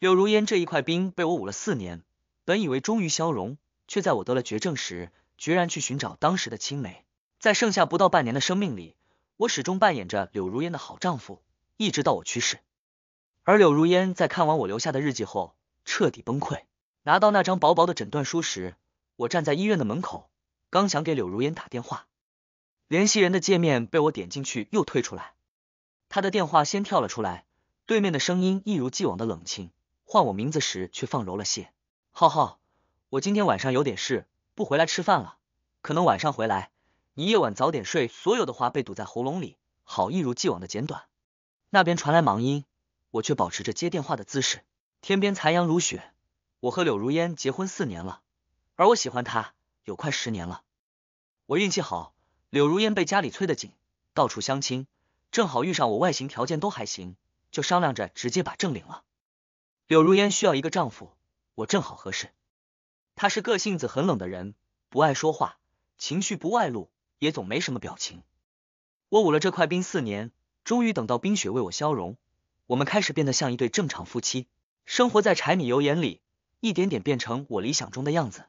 柳如烟这一块冰被我捂了四年，本以为终于消融，却在我得了绝症时，决然去寻找当时的青梅。在剩下不到半年的生命里，我始终扮演着柳如烟的好丈夫，一直到我去世。而柳如烟在看完我留下的日记后，彻底崩溃。拿到那张薄薄的诊断书时，我站在医院的门口，刚想给柳如烟打电话，联系人的界面被我点进去又退出来，他的电话先跳了出来，对面的声音一如既往的冷清。唤我名字时却放柔了些，浩浩，我今天晚上有点事，不回来吃饭了，可能晚上回来。你夜晚早点睡。所有的话被堵在喉咙里，好一如既往的简短。那边传来忙音，我却保持着接电话的姿势。天边残阳如雪，我和柳如烟结婚四年了，而我喜欢她有快十年了。我运气好，柳如烟被家里催得紧，到处相亲，正好遇上我外形条件都还行，就商量着直接把证领了。柳如烟需要一个丈夫，我正好合适。她是个性子很冷的人，不爱说话，情绪不外露，也总没什么表情。我捂了这块冰四年，终于等到冰雪为我消融，我们开始变得像一对正常夫妻，生活在柴米油盐里，一点点变成我理想中的样子。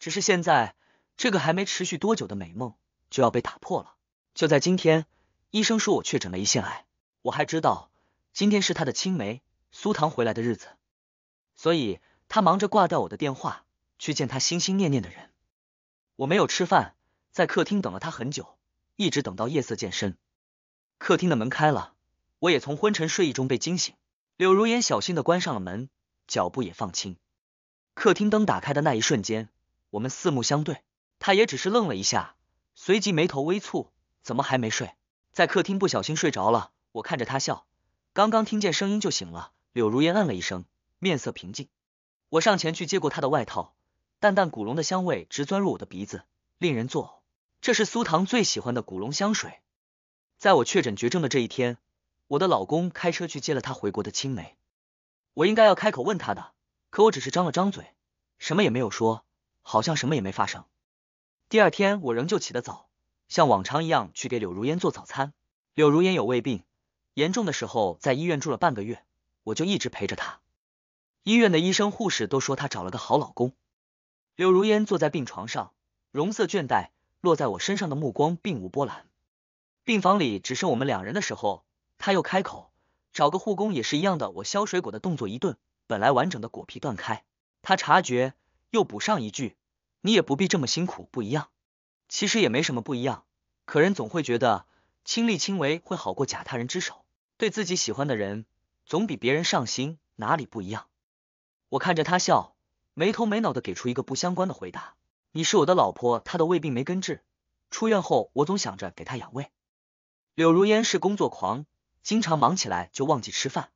只是现在，这个还没持续多久的美梦就要被打破了。就在今天，医生说我确诊了胰腺癌。我还知道，今天是他的青梅。苏唐回来的日子，所以他忙着挂掉我的电话，去见他心心念念的人。我没有吃饭，在客厅等了他很久，一直等到夜色渐深。客厅的门开了，我也从昏沉睡意中被惊醒。柳如烟小心的关上了门，脚步也放轻。客厅灯打开的那一瞬间，我们四目相对，他也只是愣了一下，随即眉头微蹙：“怎么还没睡？在客厅不小心睡着了？”我看着他笑，刚刚听见声音就醒了。柳如烟嗯了一声，面色平静。我上前去接过她的外套，淡淡古龙的香味直钻入我的鼻子，令人作呕。这是苏唐最喜欢的古龙香水。在我确诊绝症的这一天，我的老公开车去接了他回国的青梅。我应该要开口问他的，可我只是张了张嘴，什么也没有说，好像什么也没发生。第二天，我仍旧起得早，像往常一样去给柳如烟做早餐。柳如烟有胃病，严重的时候在医院住了半个月。我就一直陪着她。医院的医生、护士都说她找了个好老公。柳如烟坐在病床上，容色倦怠，落在我身上的目光并无波澜。病房里只剩我们两人的时候，她又开口：“找个护工也是一样的。”我削水果的动作一顿，本来完整的果皮断开。她察觉，又补上一句：“你也不必这么辛苦，不一样。其实也没什么不一样，可人总会觉得亲力亲为会好过假他人之手。对自己喜欢的人。”总比别人上心，哪里不一样？我看着他笑，没头没脑的给出一个不相关的回答。你是我的老婆，他的胃病没根治，出院后我总想着给他养胃。柳如烟是工作狂，经常忙起来就忘记吃饭。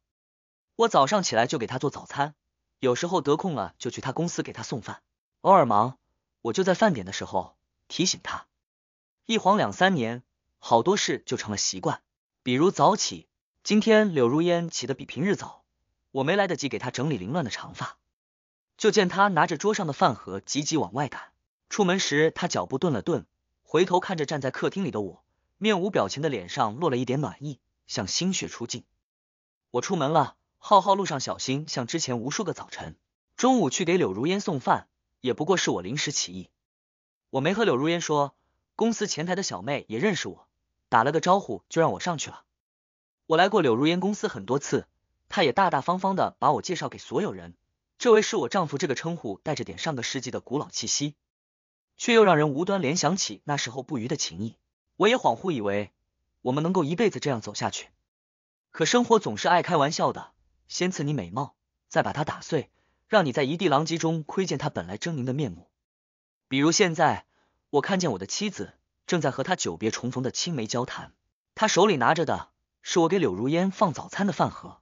我早上起来就给他做早餐，有时候得空了就去他公司给他送饭。偶尔忙，我就在饭点的时候提醒他。一晃两三年，好多事就成了习惯，比如早起。今天柳如烟起得比平日早，我没来得及给她整理凌乱的长发，就见她拿着桌上的饭盒急急往外赶。出门时，她脚步顿了顿，回头看着站在客厅里的我，面无表情的脸上落了一点暖意，像心血出镜。我出门了，浩浩路上小心。像之前无数个早晨，中午去给柳如烟送饭，也不过是我临时起意。我没和柳如烟说，公司前台的小妹也认识我，打了个招呼就让我上去了。我来过柳如烟公司很多次，她也大大方方的把我介绍给所有人。这位是我丈夫，这个称呼带着点上个世纪的古老气息，却又让人无端联想起那时候不渝的情谊。我也恍惚以为我们能够一辈子这样走下去，可生活总是爱开玩笑的，先赐你美貌，再把它打碎，让你在一地狼藉中窥见它本来狰狞的面目。比如现在，我看见我的妻子正在和他久别重逢的青梅交谈，她手里拿着的。是我给柳如烟放早餐的饭盒，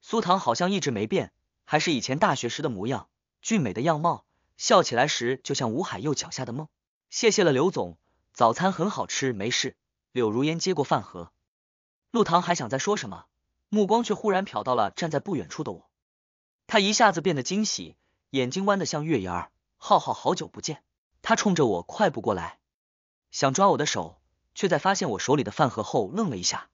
苏糖好像一直没变，还是以前大学时的模样，俊美的样貌，笑起来时就像吴海右脚下的梦。谢谢了，刘总，早餐很好吃，没事。柳如烟接过饭盒，陆唐还想再说什么，目光却忽然瞟到了站在不远处的我，他一下子变得惊喜，眼睛弯得像月牙。浩浩，好久不见！他冲着我快步过来，想抓我的手，却在发现我手里的饭盒后愣了一下。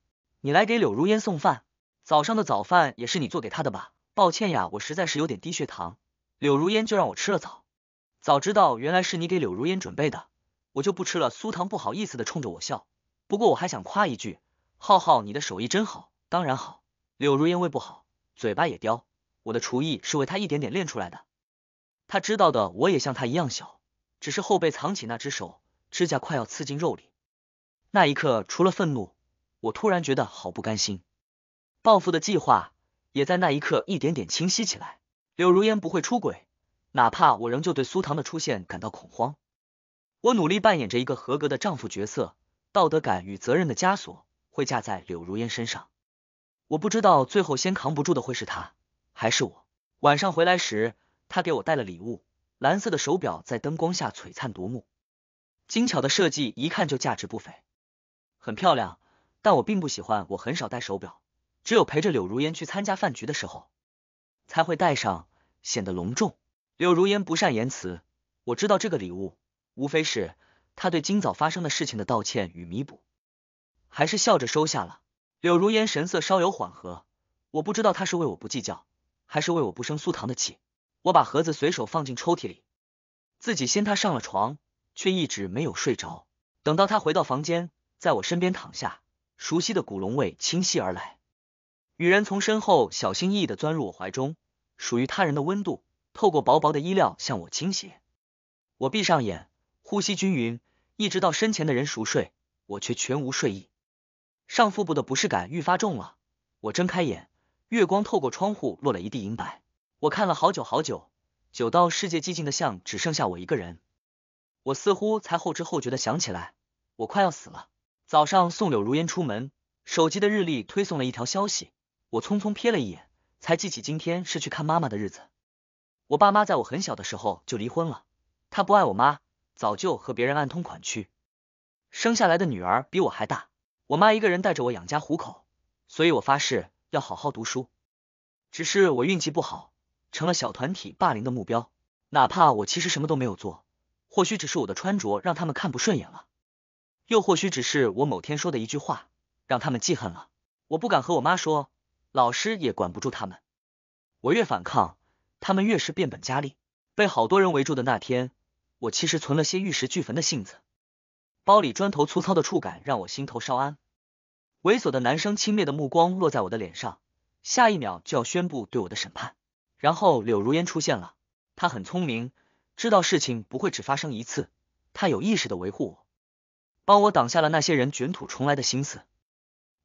你来给柳如烟送饭，早上的早饭也是你做给她的吧？抱歉呀，我实在是有点低血糖，柳如烟就让我吃了早。早知道原来是你给柳如烟准备的，我就不吃了。苏糖不好意思的冲着我笑，不过我还想夸一句，浩浩你的手艺真好，当然好。柳如烟胃不好，嘴巴也刁，我的厨艺是为她一点点练出来的。她知道的，我也像她一样小，只是后背藏起那只手指甲快要刺进肉里，那一刻除了愤怒。我突然觉得好不甘心，报复的计划也在那一刻一点点清晰起来。柳如烟不会出轨，哪怕我仍旧对苏唐的出现感到恐慌。我努力扮演着一个合格的丈夫角色，道德感与责任的枷锁会架在柳如烟身上。我不知道最后先扛不住的会是他还是我。晚上回来时，他给我带了礼物，蓝色的手表在灯光下璀璨夺目，精巧的设计一看就价值不菲，很漂亮。但我并不喜欢，我很少戴手表，只有陪着柳如烟去参加饭局的时候，才会戴上，显得隆重。柳如烟不善言辞，我知道这个礼物无非是她对今早发生的事情的道歉与弥补，还是笑着收下了。柳如烟神色稍有缓和，我不知道她是为我不计较，还是为我不生苏糖的气。我把盒子随手放进抽屉里，自己先她上了床，却一直没有睡着。等到她回到房间，在我身边躺下。熟悉的古龙味清晰而来，女人从身后小心翼翼的钻入我怀中，属于他人的温度透过薄薄的衣料向我倾斜。我闭上眼，呼吸均匀，一直到身前的人熟睡，我却全无睡意。上腹部的不适感愈发重了，我睁开眼，月光透过窗户落了一地银白，我看了好久好久，久到世界寂静的像只剩下我一个人，我似乎才后知后觉的想起来，我快要死了。早上送柳如烟出门，手机的日历推送了一条消息，我匆匆瞥了一眼，才记起今天是去看妈妈的日子。我爸妈在我很小的时候就离婚了，他不爱我妈，早就和别人暗通款曲，生下来的女儿比我还大，我妈一个人带着我养家糊口，所以我发誓要好好读书。只是我运气不好，成了小团体霸凌的目标，哪怕我其实什么都没有做，或许只是我的穿着让他们看不顺眼了。又或许只是我某天说的一句话，让他们记恨了。我不敢和我妈说，老师也管不住他们。我越反抗，他们越是变本加厉。被好多人围住的那天，我其实存了些玉石俱焚的性子。包里砖头粗糙的触感让我心头稍安。猥琐的男生轻蔑的目光落在我的脸上，下一秒就要宣布对我的审判。然后柳如烟出现了，她很聪明，知道事情不会只发生一次，她有意识的维护我。帮我挡下了那些人卷土重来的心思，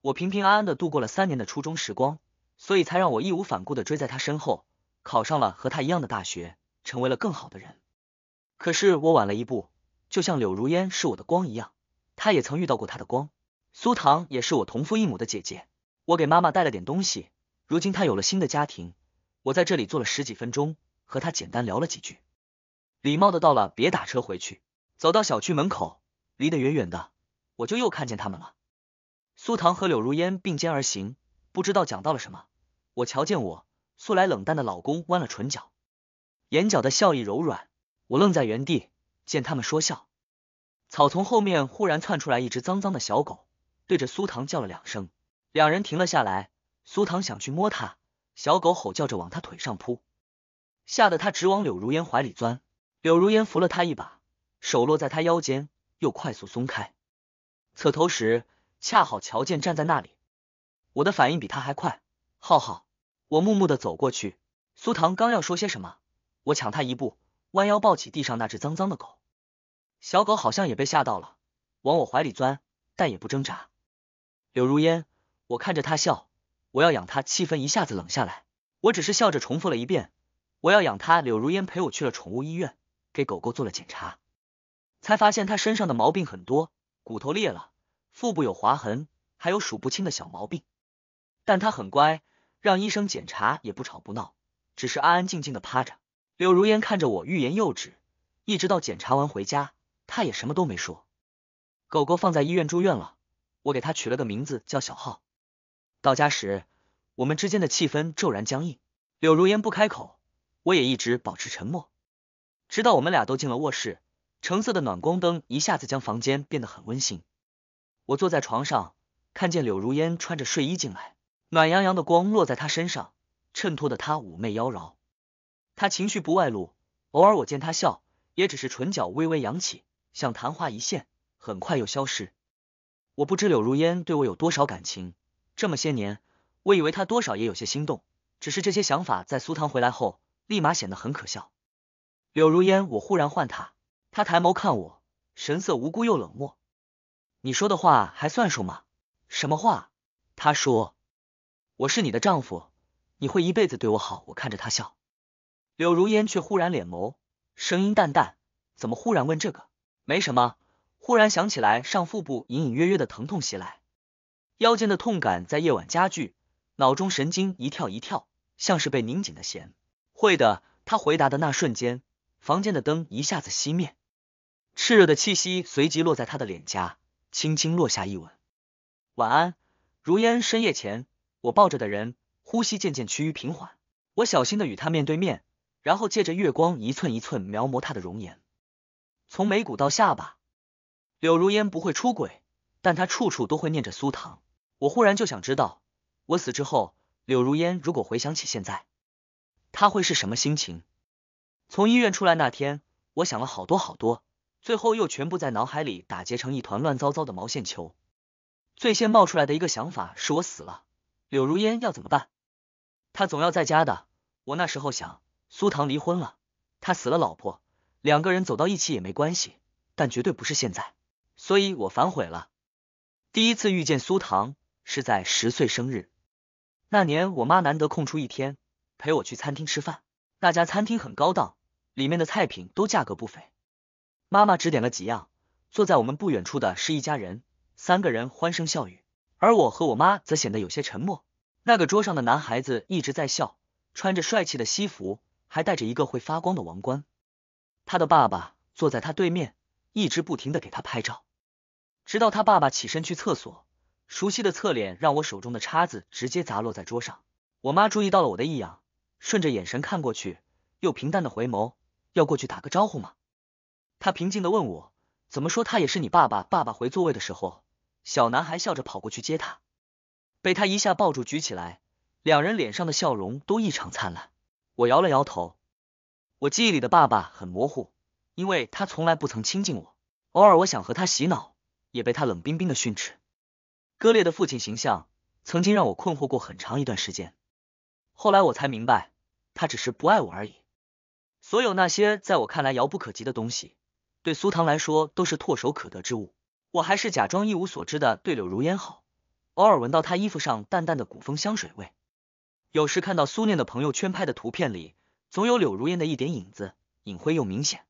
我平平安安的度过了三年的初中时光，所以才让我义无反顾的追在他身后，考上了和他一样的大学，成为了更好的人。可是我晚了一步，就像柳如烟是我的光一样，他也曾遇到过他的光。苏糖也是我同父异母的姐姐，我给妈妈带了点东西。如今她有了新的家庭，我在这里坐了十几分钟，和她简单聊了几句，礼貌的到了，别打车回去。走到小区门口。离得远远的，我就又看见他们了。苏唐和柳如烟并肩而行，不知道讲到了什么。我瞧见我素来冷淡的老公弯了唇角，眼角的笑意柔软。我愣在原地，见他们说笑。草丛后面忽然窜出来一只脏脏的小狗，对着苏唐叫了两声。两人停了下来。苏唐想去摸它，小狗吼叫着往他腿上扑，吓得他直往柳如烟怀里钻。柳如烟扶了他一把，手落在他腰间。又快速松开，侧头时恰好乔健站在那里。我的反应比他还快，浩浩，我木木的走过去。苏糖刚要说些什么，我抢他一步，弯腰抱起地上那只脏脏的狗。小狗好像也被吓到了，往我怀里钻，但也不挣扎。柳如烟，我看着他笑，我要养它。气氛一下子冷下来，我只是笑着重复了一遍，我要养它。柳如烟陪我去了宠物医院，给狗狗做了检查。才发现他身上的毛病很多，骨头裂了，腹部有划痕，还有数不清的小毛病。但他很乖，让医生检查也不吵不闹，只是安安静静的趴着。柳如烟看着我，欲言又止，一直到检查完回家，他也什么都没说。狗狗放在医院住院了，我给他取了个名字叫小浩。到家时，我们之间的气氛骤然僵硬，柳如烟不开口，我也一直保持沉默，直到我们俩都进了卧室。橙色的暖光灯一下子将房间变得很温馨。我坐在床上，看见柳如烟穿着睡衣进来，暖洋洋的光落在她身上，衬托的她妩媚妖娆。她情绪不外露，偶尔我见她笑，也只是唇角微微扬起，像昙花一现，很快又消失。我不知柳如烟对我有多少感情，这么些年，我以为她多少也有些心动，只是这些想法在苏唐回来后，立马显得很可笑。柳如烟，我忽然唤她。他抬眸看我，神色无辜又冷漠。你说的话还算数吗？什么话？他说：“我是你的丈夫，你会一辈子对我好。”我看着他笑。柳如烟却忽然脸眸，声音淡淡：“怎么忽然问这个？没什么，忽然想起来，上腹部隐隐约约的疼痛袭来，腰间的痛感在夜晚加剧，脑中神经一跳一跳，像是被拧紧的弦。”会的，他回答的那瞬间，房间的灯一下子熄灭。炽热的气息随即落在他的脸颊，轻轻落下一吻。晚安，如烟。深夜前，我抱着的人呼吸渐渐趋于平缓。我小心的与他面对面，然后借着月光一寸一寸描摹他的容颜，从眉骨到下巴。柳如烟不会出轨，但她处处都会念着苏唐。我忽然就想知道，我死之后，柳如烟如果回想起现在，她会是什么心情？从医院出来那天，我想了好多好多。最后又全部在脑海里打结成一团乱糟糟的毛线球。最先冒出来的一个想法是我死了，柳如烟要怎么办？他总要在家的。我那时候想，苏唐离婚了，他死了老婆，两个人走到一起也没关系，但绝对不是现在。所以我反悔了。第一次遇见苏唐是在十岁生日，那年我妈难得空出一天，陪我去餐厅吃饭。那家餐厅很高档，里面的菜品都价格不菲。妈妈指点了几样，坐在我们不远处的是一家人，三个人欢声笑语，而我和我妈则显得有些沉默。那个桌上的男孩子一直在笑，穿着帅气的西服，还戴着一个会发光的王冠。他的爸爸坐在他对面，一直不停的给他拍照，直到他爸爸起身去厕所。熟悉的侧脸让我手中的叉子直接砸落在桌上。我妈注意到了我的异样，顺着眼神看过去，又平淡的回眸，要过去打个招呼吗？他平静的问我：“怎么说？他也是你爸爸。”爸爸回座位的时候，小男孩笑着跑过去接他，被他一下抱住举起来，两人脸上的笑容都异常灿烂。我摇了摇头，我记忆里的爸爸很模糊，因为他从来不曾亲近我。偶尔我想和他洗脑，也被他冷冰冰的训斥。割裂的父亲形象曾经让我困惑过很长一段时间，后来我才明白，他只是不爱我而已。所有那些在我看来遥不可及的东西。对苏唐来说都是唾手可得之物，我还是假装一无所知的对柳如烟好，偶尔闻到她衣服上淡淡的古风香水味，有时看到苏念的朋友圈拍的图片里，总有柳如烟的一点影子，隐晦又明显。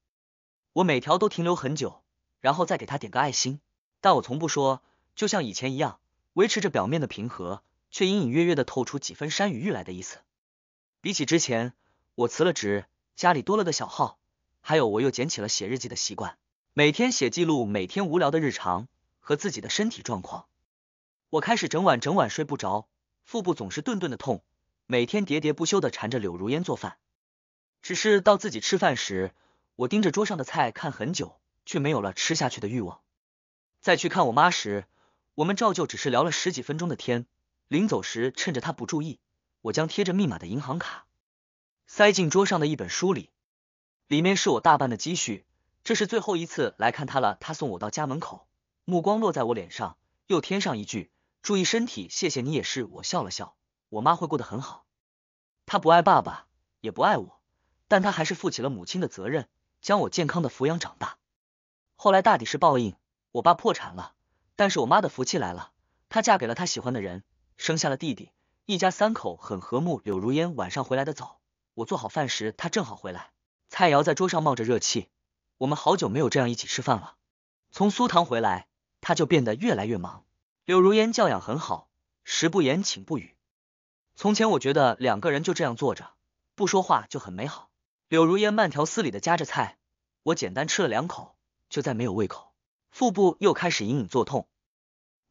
我每条都停留很久，然后再给他点个爱心，但我从不说，就像以前一样，维持着表面的平和，却隐隐约约的透出几分山雨欲来的意思。比起之前，我辞了职，家里多了个小号。还有，我又捡起了写日记的习惯，每天写记录，每天无聊的日常和自己的身体状况。我开始整晚整晚睡不着，腹部总是顿顿的痛，每天喋喋不休的缠着柳如烟做饭。只是到自己吃饭时，我盯着桌上的菜看很久，却没有了吃下去的欲望。再去看我妈时，我们照旧只是聊了十几分钟的天。临走时，趁着她不注意，我将贴着密码的银行卡塞进桌上的一本书里。里面是我大半的积蓄，这是最后一次来看他了。他送我到家门口，目光落在我脸上，又添上一句：“注意身体，谢谢你。”也是我笑了笑。我妈会过得很好，她不爱爸爸，也不爱我，但她还是负起了母亲的责任，将我健康的抚养长大。后来大抵是报应，我爸破产了，但是我妈的福气来了，她嫁给了她喜欢的人，生下了弟弟，一家三口很和睦。柳如烟晚上回来的早，我做好饭时，她正好回来。菜肴在桌上冒着热气，我们好久没有这样一起吃饭了。从苏唐回来，他就变得越来越忙。柳如烟教养很好，食不言，寝不语。从前我觉得两个人就这样坐着不说话就很美好。柳如烟慢条斯理的夹着菜，我简单吃了两口，就再没有胃口，腹部又开始隐隐作痛。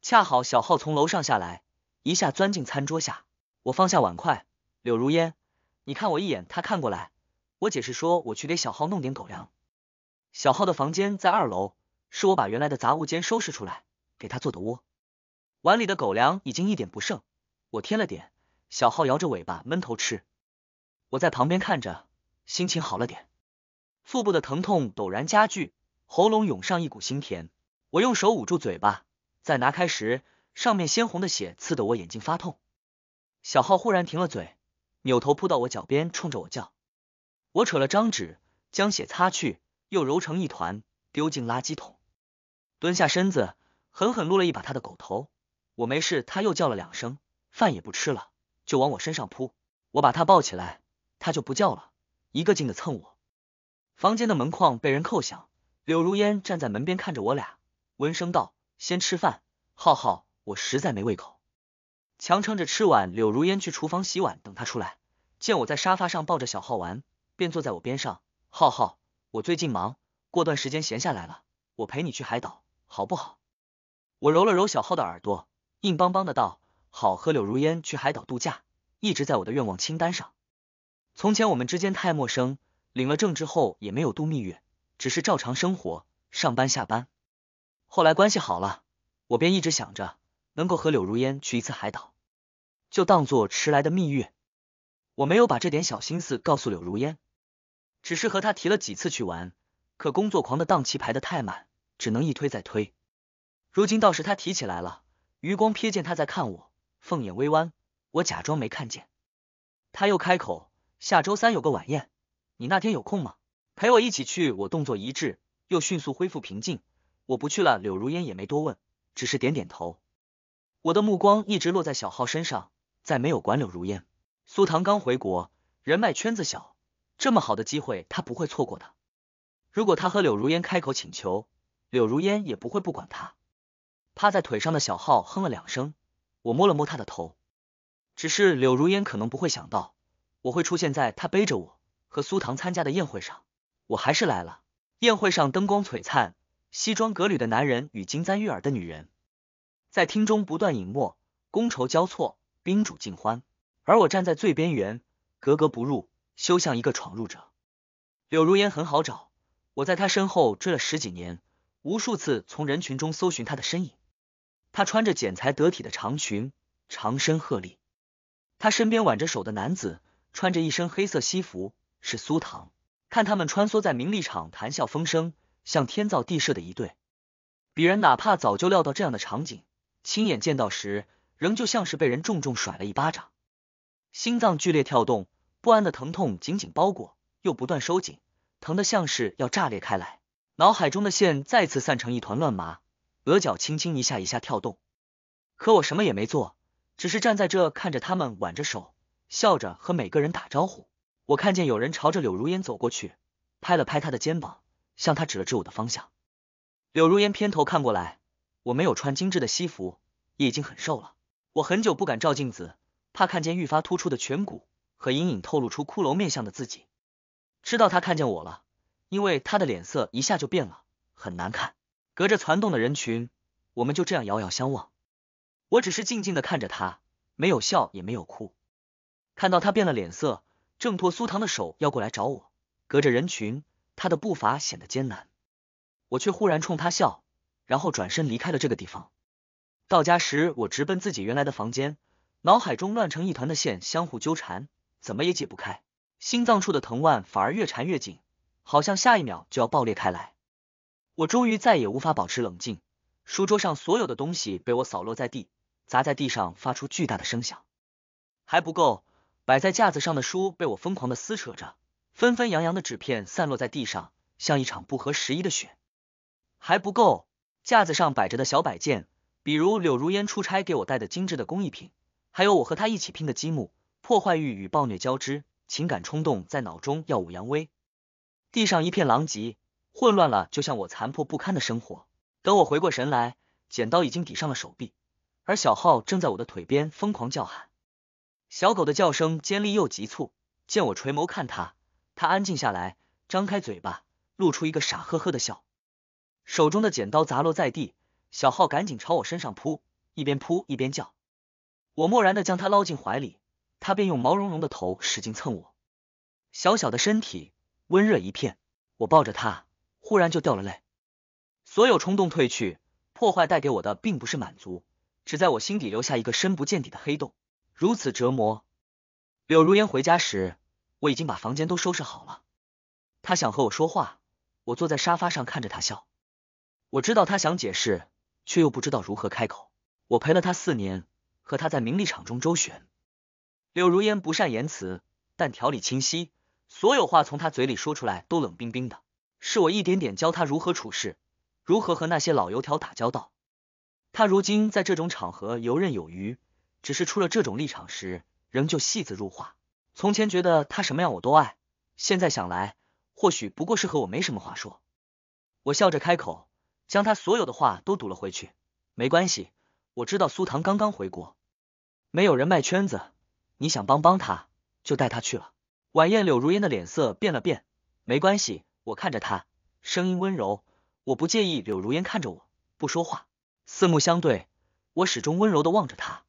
恰好小浩从楼上下来，一下钻进餐桌下，我放下碗筷。柳如烟，你看我一眼。他看过来。我解释说，我去给小浩弄点狗粮。小浩的房间在二楼，是我把原来的杂物间收拾出来给他做的窝。碗里的狗粮已经一点不剩，我添了点。小浩摇着尾巴闷头吃，我在旁边看着，心情好了点。腹部的疼痛陡然加剧，喉咙涌上一股腥甜，我用手捂住嘴巴，再拿开时，上面鲜红的血刺得我眼睛发痛。小浩忽然停了嘴，扭头扑到我脚边，冲着我叫。我扯了张纸，将血擦去，又揉成一团，丢进垃圾桶。蹲下身子，狠狠撸了一把他的狗头。我没事，他又叫了两声，饭也不吃了，就往我身上扑。我把他抱起来，他就不叫了，一个劲的蹭我。房间的门框被人扣响，柳如烟站在门边看着我俩，温声道：“先吃饭，浩浩，我实在没胃口，强撑着吃完，柳如烟去厨房洗碗，等他出来，见我在沙发上抱着小浩玩。便坐在我边上，浩浩，我最近忙，过段时间闲下来了，我陪你去海岛，好不好？我揉了揉小浩的耳朵，硬邦邦的道，好和柳如烟去海岛度假，一直在我的愿望清单上。从前我们之间太陌生，领了证之后也没有度蜜月，只是照常生活，上班下班。后来关系好了，我便一直想着能够和柳如烟去一次海岛，就当做迟来的蜜月。我没有把这点小心思告诉柳如烟，只是和他提了几次去玩，可工作狂的档期排的太满，只能一推再推。如今倒是他提起来了，余光瞥见他在看我，凤眼微弯，我假装没看见。他又开口，下周三有个晚宴，你那天有空吗？陪我一起去。我动作一致，又迅速恢复平静，我不去了。柳如烟也没多问，只是点点头。我的目光一直落在小浩身上，再没有管柳如烟。苏唐刚回国，人脉圈子小，这么好的机会他不会错过的。如果他和柳如烟开口请求，柳如烟也不会不管他。趴在腿上的小号哼了两声，我摸了摸他的头。只是柳如烟可能不会想到，我会出现在他背着我和苏唐参加的宴会上，我还是来了。宴会上灯光璀璨，西装革履的男人与金簪玉耳的女人，在厅中不断饮墨，觥筹交错，宾主尽欢。而我站在最边缘，格格不入，休像一个闯入者。柳如烟很好找，我在她身后追了十几年，无数次从人群中搜寻她的身影。她穿着剪裁得体的长裙，长身鹤立。他身边挽着手的男子穿着一身黑色西服，是苏唐。看他们穿梭在名利场，谈笑风生，像天造地设的一对。鄙人哪怕早就料到这样的场景，亲眼见到时，仍旧像是被人重重甩了一巴掌。心脏剧烈跳动，不安的疼痛紧紧包裹，又不断收紧，疼得像是要炸裂开来。脑海中的线再次散成一团乱麻，额角轻轻一下一下跳动。可我什么也没做，只是站在这看着他们挽着手，笑着和每个人打招呼。我看见有人朝着柳如烟走过去，拍了拍他的肩膀，向他指了指我的方向。柳如烟偏头看过来，我没有穿精致的西服，也已经很瘦了。我很久不敢照镜子。怕看见愈发突出的颧骨和隐隐透露出骷髅面相的自己，知道他看见我了，因为他的脸色一下就变了，很难看。隔着攒动的人群，我们就这样遥遥相望。我只是静静的看着他，没有笑，也没有哭。看到他变了脸色，挣脱苏唐的手要过来找我，隔着人群，他的步伐显得艰难。我却忽然冲他笑，然后转身离开了这个地方。到家时，我直奔自己原来的房间。脑海中乱成一团的线相互纠缠，怎么也解不开。心脏处的藤蔓反而越缠越紧，好像下一秒就要爆裂开来。我终于再也无法保持冷静，书桌上所有的东西被我扫落在地，砸在地上发出巨大的声响。还不够，摆在架子上的书被我疯狂的撕扯着，纷纷扬扬的纸片散落在地上，像一场不合时宜的雪。还不够，架子上摆着的小摆件，比如柳如烟出差给我带的精致的工艺品。还有我和他一起拼的积木，破坏欲与暴虐交织，情感冲动在脑中耀武扬威。地上一片狼藉，混乱了，就像我残破不堪的生活。等我回过神来，剪刀已经抵上了手臂，而小号正在我的腿边疯狂叫喊。小狗的叫声尖利又急促，见我垂眸看他，他安静下来，张开嘴巴，露出一个傻呵呵的笑。手中的剪刀砸落在地，小号赶紧朝我身上扑，一边扑一边叫。我漠然的将他捞进怀里，他便用毛茸茸的头使劲蹭我，小小的身体温热一片。我抱着他，忽然就掉了泪。所有冲动褪去，破坏带给我的并不是满足，只在我心底留下一个深不见底的黑洞。如此折磨。柳如烟回家时，我已经把房间都收拾好了。他想和我说话，我坐在沙发上看着他笑。我知道他想解释，却又不知道如何开口。我陪了他四年。和他在名利场中周旋，柳如烟不善言辞，但条理清晰，所有话从他嘴里说出来都冷冰冰的。是我一点点教他如何处事，如何和那些老油条打交道。他如今在这种场合游刃有余，只是出了这种立场时，仍旧戏子入画。从前觉得他什么样我都爱，现在想来，或许不过是和我没什么话说。我笑着开口，将他所有的话都堵了回去。没关系。我知道苏糖刚刚回国，没有人脉圈子，你想帮帮他，就带他去了晚宴。柳如烟的脸色变了变，没关系，我看着他，声音温柔，我不介意。柳如烟看着我，不说话，四目相对，我始终温柔的望着他，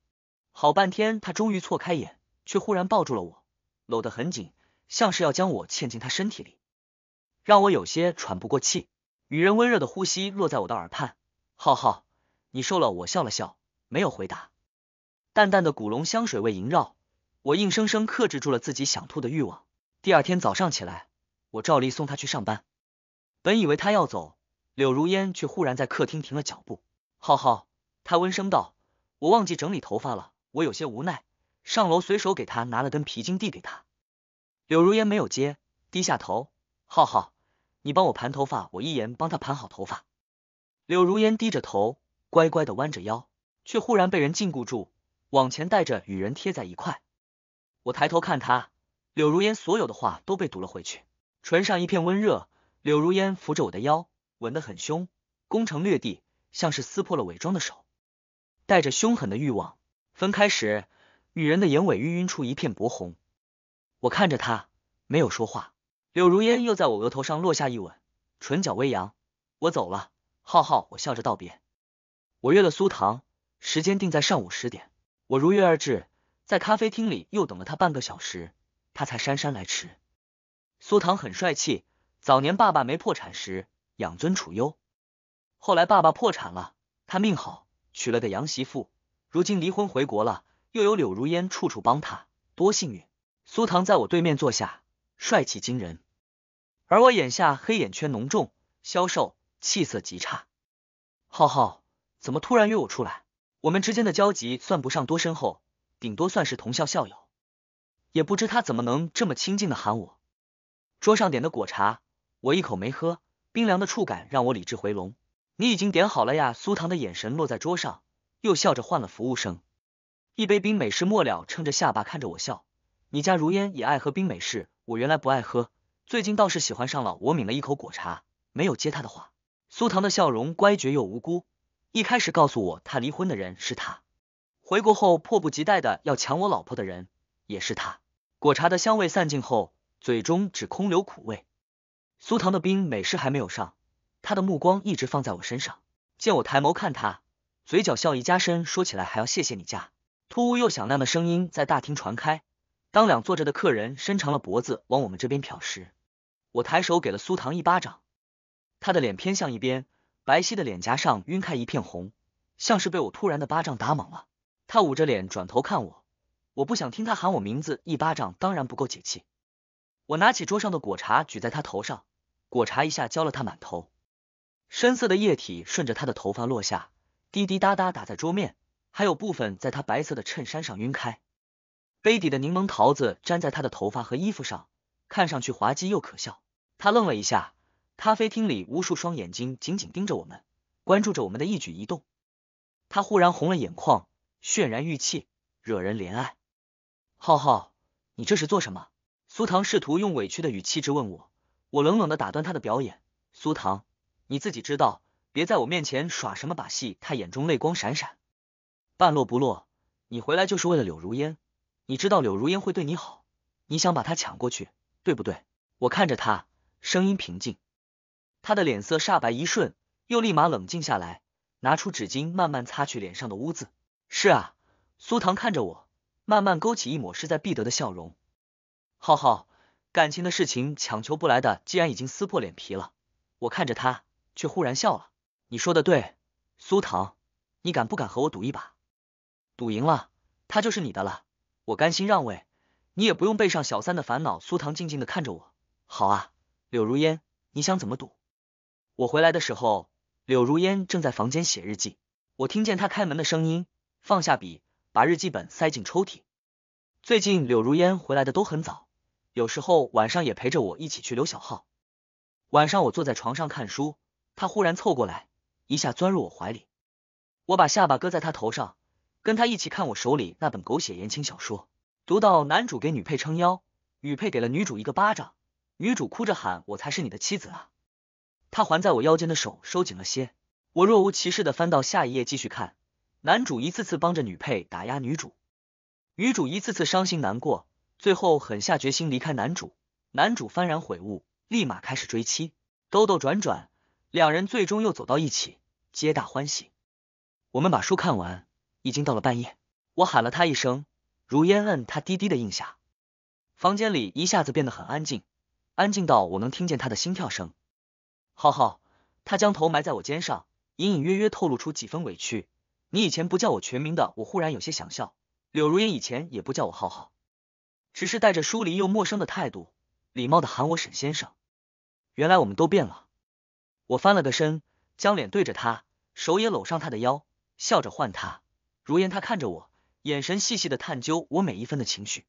好半天，他终于错开眼，却忽然抱住了我，搂得很紧，像是要将我嵌进他身体里，让我有些喘不过气。女人温热的呼吸落在我的耳畔，浩浩。你瘦了，我笑了笑，没有回答。淡淡的古龙香水味萦绕，我硬生生克制住了自己想吐的欲望。第二天早上起来，我照例送他去上班。本以为他要走，柳如烟却忽然在客厅停了脚步。浩浩，他温声道：“我忘记整理头发了。”我有些无奈，上楼随手给他拿了根皮筋递给他。柳如烟没有接，低下头。浩浩，你帮我盘头发。我一言帮他盘好头发。柳如烟低着头。乖乖的弯着腰，却忽然被人禁锢住，往前带着与人贴在一块。我抬头看他，柳如烟所有的话都被堵了回去，唇上一片温热。柳如烟扶着我的腰，吻得很凶，攻城略地，像是撕破了伪装的手，带着凶狠的欲望。分开时，女人的眼尾晕晕出一片薄红。我看着他，没有说话。柳如烟又在我额头上落下一吻，唇角微扬。我走了，浩浩，我笑着道别。我约了苏糖，时间定在上午十点。我如约而至，在咖啡厅里又等了他半个小时，他才姗姗来迟。苏糖很帅气，早年爸爸没破产时养尊处优，后来爸爸破产了，他命好，娶了个洋媳妇，如今离婚回国了，又有柳如烟处处帮他，多幸运！苏糖在我对面坐下，帅气惊人，而我眼下黑眼圈浓重，消瘦，气色极差，浩浩。怎么突然约我出来？我们之间的交集算不上多深厚，顶多算是同校校友。也不知他怎么能这么亲近的喊我。桌上点的果茶，我一口没喝，冰凉的触感让我理智回笼。你已经点好了呀？苏糖的眼神落在桌上，又笑着换了服务生。一杯冰美式末了，撑着下巴看着我笑。你家如烟也爱喝冰美式，我原来不爱喝，最近倒是喜欢上了。我抿了一口果茶，没有接他的话。苏糖的笑容乖觉又无辜。一开始告诉我他离婚的人是他，回国后迫不及待的要抢我老婆的人也是他。果茶的香味散尽后，嘴中只空留苦味。苏糖的冰美式还没有上，他的目光一直放在我身上。见我抬眸看他，嘴角笑意加深，说起来还要谢谢你家。突兀又响亮的声音在大厅传开，当两坐着的客人伸长了脖子往我们这边瞟时，我抬手给了苏糖一巴掌，他的脸偏向一边。白皙的脸颊上晕开一片红，像是被我突然的巴掌打懵了。他捂着脸转头看我，我不想听他喊我名字，一巴掌当然不够解气。我拿起桌上的果茶举在他头上，果茶一下浇了他满头，深色的液体顺着他的头发落下，滴滴答答打在桌面，还有部分在他白色的衬衫上晕开。杯底的柠檬桃子粘在他的头发和衣服上，看上去滑稽又可笑。他愣了一下。咖啡厅里，无数双眼睛紧紧盯着我们，关注着我们的一举一动。他忽然红了眼眶，泫然欲泣，惹人怜爱。浩浩，你这是做什么？苏唐试图用委屈的语气质问我。我冷冷的打断他的表演。苏唐，你自己知道，别在我面前耍什么把戏。他眼中泪光闪闪，半落不落。你回来就是为了柳如烟，你知道柳如烟会对你好，你想把她抢过去，对不对？我看着他，声音平静。他的脸色煞白，一瞬又立马冷静下来，拿出纸巾慢慢擦去脸上的污渍。是啊，苏唐看着我，慢慢勾起一抹势在必得的笑容。浩浩，感情的事情强求不来的，既然已经撕破脸皮了，我看着他却忽然笑了。你说的对，苏唐，你敢不敢和我赌一把？赌赢了，他就是你的了，我甘心让位，你也不用背上小三的烦恼。苏唐静静的看着我，好啊，柳如烟，你想怎么赌？我回来的时候，柳如烟正在房间写日记。我听见她开门的声音，放下笔，把日记本塞进抽屉。最近柳如烟回来的都很早，有时候晚上也陪着我一起去留小号。晚上我坐在床上看书，她忽然凑过来，一下钻入我怀里。我把下巴搁在她头上，跟她一起看我手里那本狗血言情小说。读到男主给女配撑腰，女配给了女主一个巴掌，女主哭着喊：“我才是你的妻子啊！”他还在我腰间的手收紧了些，我若无其事的翻到下一页继续看。男主一次次帮着女配打压女主，女主一次次伤心难过，最后狠下决心离开男主。男主幡然悔悟，立马开始追妻，兜兜转转，两人最终又走到一起，皆大欢喜。我们把书看完，已经到了半夜，我喊了他一声，如烟摁他低低的应下，房间里一下子变得很安静，安静到我能听见他的心跳声。浩浩，他将头埋在我肩上，隐隐约约透露出几分委屈。你以前不叫我全名的，我忽然有些想笑。柳如烟以前也不叫我浩浩，只是带着疏离又陌生的态度，礼貌的喊我沈先生。原来我们都变了。我翻了个身，将脸对着他，手也搂上他的腰，笑着唤他如烟。他看着我，眼神细细的探究我每一分的情绪，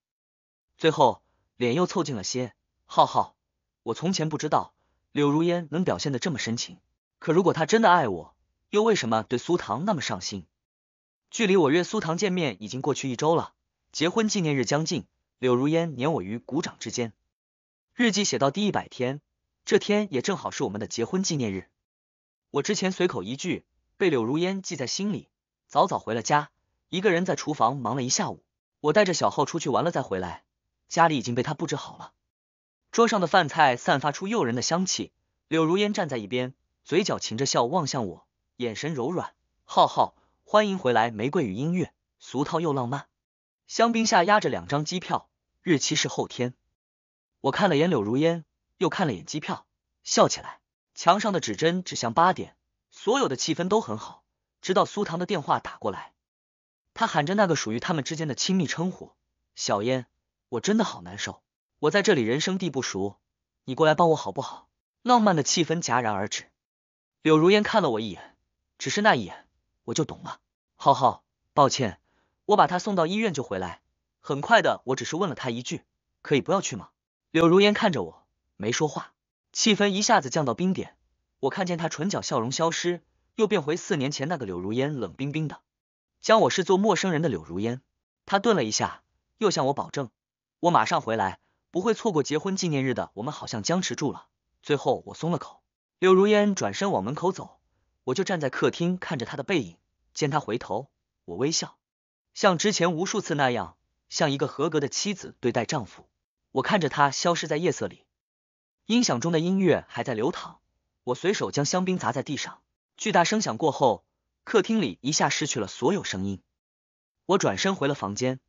最后脸又凑近了些。浩浩，我从前不知道。柳如烟能表现的这么深情，可如果他真的爱我，又为什么对苏唐那么上心？距离我约苏唐见面已经过去一周了，结婚纪念日将近，柳如烟撵我于鼓掌之间。日记写到第一百天，这天也正好是我们的结婚纪念日。我之前随口一句，被柳如烟记在心里。早早回了家，一个人在厨房忙了一下午。我带着小浩出去玩了再回来，家里已经被他布置好了。桌上的饭菜散发出诱人的香气，柳如烟站在一边，嘴角噙着笑望向我，眼神柔软。浩浩，欢迎回来。玫瑰与音乐，俗套又浪漫。香槟下压着两张机票，日期是后天。我看了眼柳如烟，又看了眼机票，笑起来。墙上的指针指向八点，所有的气氛都很好。直到苏唐的电话打过来，他喊着那个属于他们之间的亲密称呼：“小烟，我真的好难受。”我在这里人生地不熟，你过来帮我好不好？浪漫的气氛戛然而止。柳如烟看了我一眼，只是那一眼，我就懂了。浩浩，抱歉，我把他送到医院就回来，很快的。我只是问了他一句：“可以不要去吗？”柳如烟看着我，没说话，气氛一下子降到冰点。我看见他唇角笑容消失，又变回四年前那个柳如烟，冷冰冰的将我视作陌生人的柳如烟。他顿了一下，又向我保证：“我马上回来。”不会错过结婚纪念日的，我们好像僵持住了。最后我松了口，柳如烟转身往门口走，我就站在客厅看着她的背影。见她回头，我微笑，像之前无数次那样，像一个合格的妻子对待丈夫。我看着她消失在夜色里，音响中的音乐还在流淌。我随手将香槟砸在地上，巨大声响过后，客厅里一下失去了所有声音。我转身回了房间，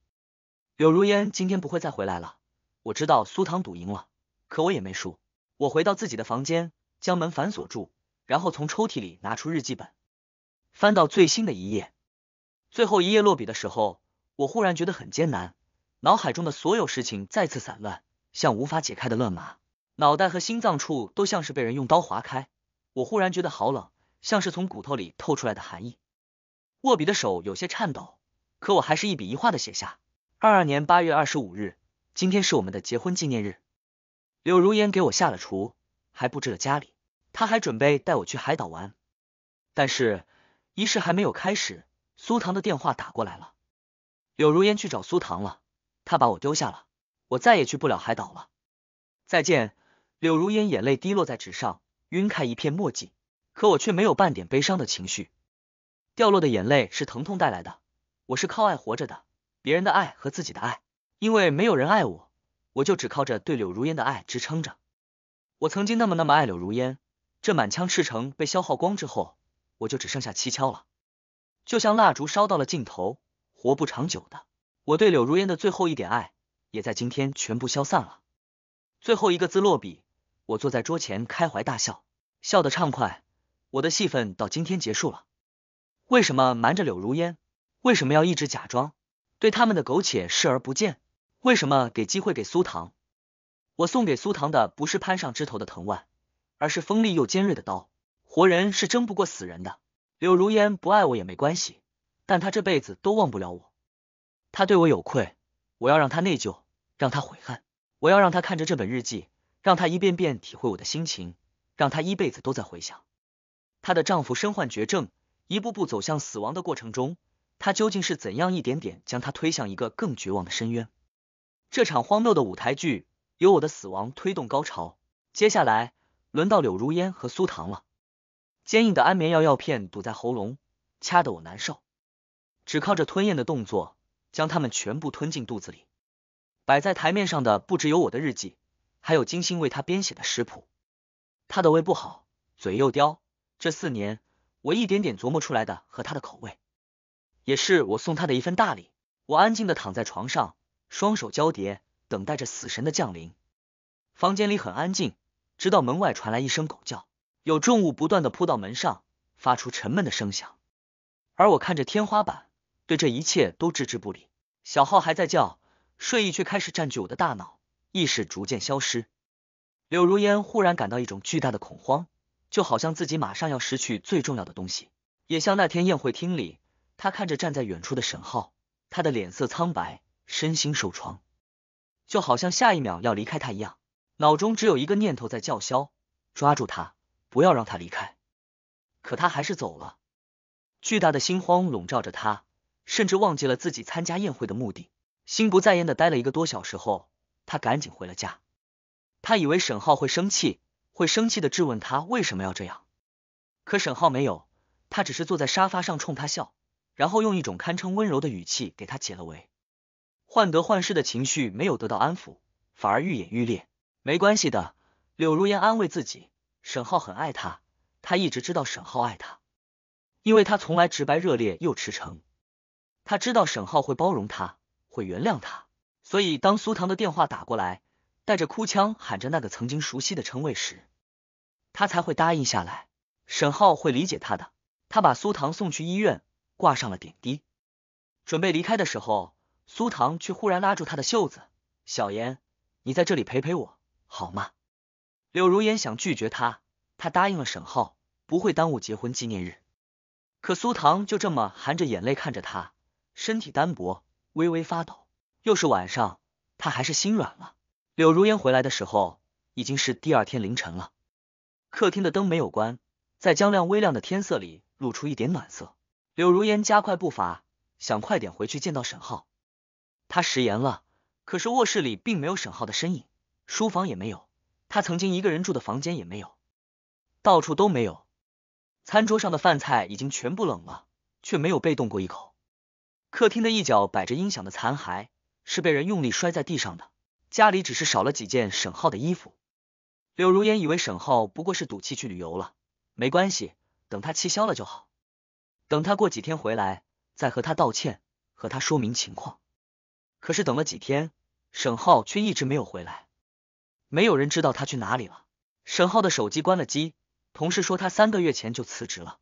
柳如烟今天不会再回来了。我知道苏唐赌赢了，可我也没输。我回到自己的房间，将门反锁住，然后从抽屉里拿出日记本，翻到最新的一页。最后一页落笔的时候，我忽然觉得很艰难，脑海中的所有事情再次散乱，像无法解开的乱麻。脑袋和心脏处都像是被人用刀划开，我忽然觉得好冷，像是从骨头里透出来的寒意。握笔的手有些颤抖，可我还是一笔一画的写下：二二年八月二十五日。今天是我们的结婚纪念日，柳如烟给我下了厨，还布置了家里，她还准备带我去海岛玩。但是仪式还没有开始，苏唐的电话打过来了，柳如烟去找苏唐了，她把我丢下了，我再也去不了海岛了。再见，柳如烟，眼泪滴落在纸上，晕开一片墨迹，可我却没有半点悲伤的情绪。掉落的眼泪是疼痛带来的，我是靠爱活着的，别人的爱和自己的爱。因为没有人爱我，我就只靠着对柳如烟的爱支撑着。我曾经那么那么爱柳如烟，这满腔赤诚被消耗光之后，我就只剩下蹊跷了。就像蜡烛烧到了尽头，活不长久的。我对柳如烟的最后一点爱，也在今天全部消散了。最后一个字落笔，我坐在桌前开怀大笑，笑得畅快。我的戏份到今天结束了。为什么瞒着柳如烟？为什么要一直假装对他们的苟且视而不见？为什么给机会给苏唐？我送给苏唐的不是攀上枝头的藤蔓，而是锋利又尖锐的刀。活人是争不过死人的。柳如烟不爱我也没关系，但她这辈子都忘不了我。她对我有愧，我要让她内疚，让她悔恨。我要让她看着这本日记，让她一遍遍体会我的心情，让她一辈子都在回想。她的丈夫身患绝症，一步步走向死亡的过程中，她究竟是怎样一点点将他推向一个更绝望的深渊？这场荒谬的舞台剧由我的死亡推动高潮。接下来轮到柳如烟和苏糖了。坚硬的安眠药药片堵在喉咙，掐得我难受，只靠着吞咽的动作将它们全部吞进肚子里。摆在台面上的不只有我的日记，还有精心为他编写的食谱。他的胃不好，嘴又刁，这四年我一点点琢磨出来的和他的口味，也是我送他的一份大礼。我安静的躺在床上。双手交叠，等待着死神的降临。房间里很安静，直到门外传来一声狗叫，有重物不断的扑到门上，发出沉闷的声响。而我看着天花板，对这一切都置之不理。小号还在叫，睡意却开始占据我的大脑，意识逐渐消失。柳如烟忽然感到一种巨大的恐慌，就好像自己马上要失去最重要的东西。也像那天宴会厅里，他看着站在远处的沈浩，他的脸色苍白。身心受创，就好像下一秒要离开他一样，脑中只有一个念头在叫嚣：抓住他，不要让他离开。可他还是走了，巨大的心慌笼罩着他，甚至忘记了自己参加宴会的目的。心不在焉的待了一个多小时后，他赶紧回了家。他以为沈浩会生气，会生气的质问他为什么要这样。可沈浩没有，他只是坐在沙发上冲他笑，然后用一种堪称温柔的语气给他解了围。患得患失的情绪没有得到安抚，反而愈演愈烈。没关系的，柳如烟安慰自己。沈浩很爱她，他一直知道沈浩爱她，因为他从来直白、热烈又赤诚。他知道沈浩会包容他，会原谅他，所以当苏唐的电话打过来，带着哭腔喊着那个曾经熟悉的称谓时，他才会答应下来。沈浩会理解他的。他把苏唐送去医院，挂上了点滴，准备离开的时候。苏唐却忽然拉住他的袖子：“小妍，你在这里陪陪我好吗？”柳如烟想拒绝他，他答应了沈浩不会耽误结婚纪念日。可苏唐就这么含着眼泪看着他，身体单薄，微微发抖。又是晚上，他还是心软了。柳如烟回来的时候已经是第二天凌晨了，客厅的灯没有关，在将亮微亮的天色里露出一点暖色。柳如烟加快步伐，想快点回去见到沈浩。他食言了，可是卧室里并没有沈浩的身影，书房也没有，他曾经一个人住的房间也没有，到处都没有。餐桌上的饭菜已经全部冷了，却没有被动过一口。客厅的一角摆着音响的残骸，是被人用力摔在地上的。家里只是少了几件沈浩的衣服。柳如烟以为沈浩不过是赌气去旅游了，没关系，等他气消了就好，等他过几天回来再和他道歉，和他说明情况。可是等了几天，沈浩却一直没有回来，没有人知道他去哪里了。沈浩的手机关了机，同事说他三个月前就辞职了。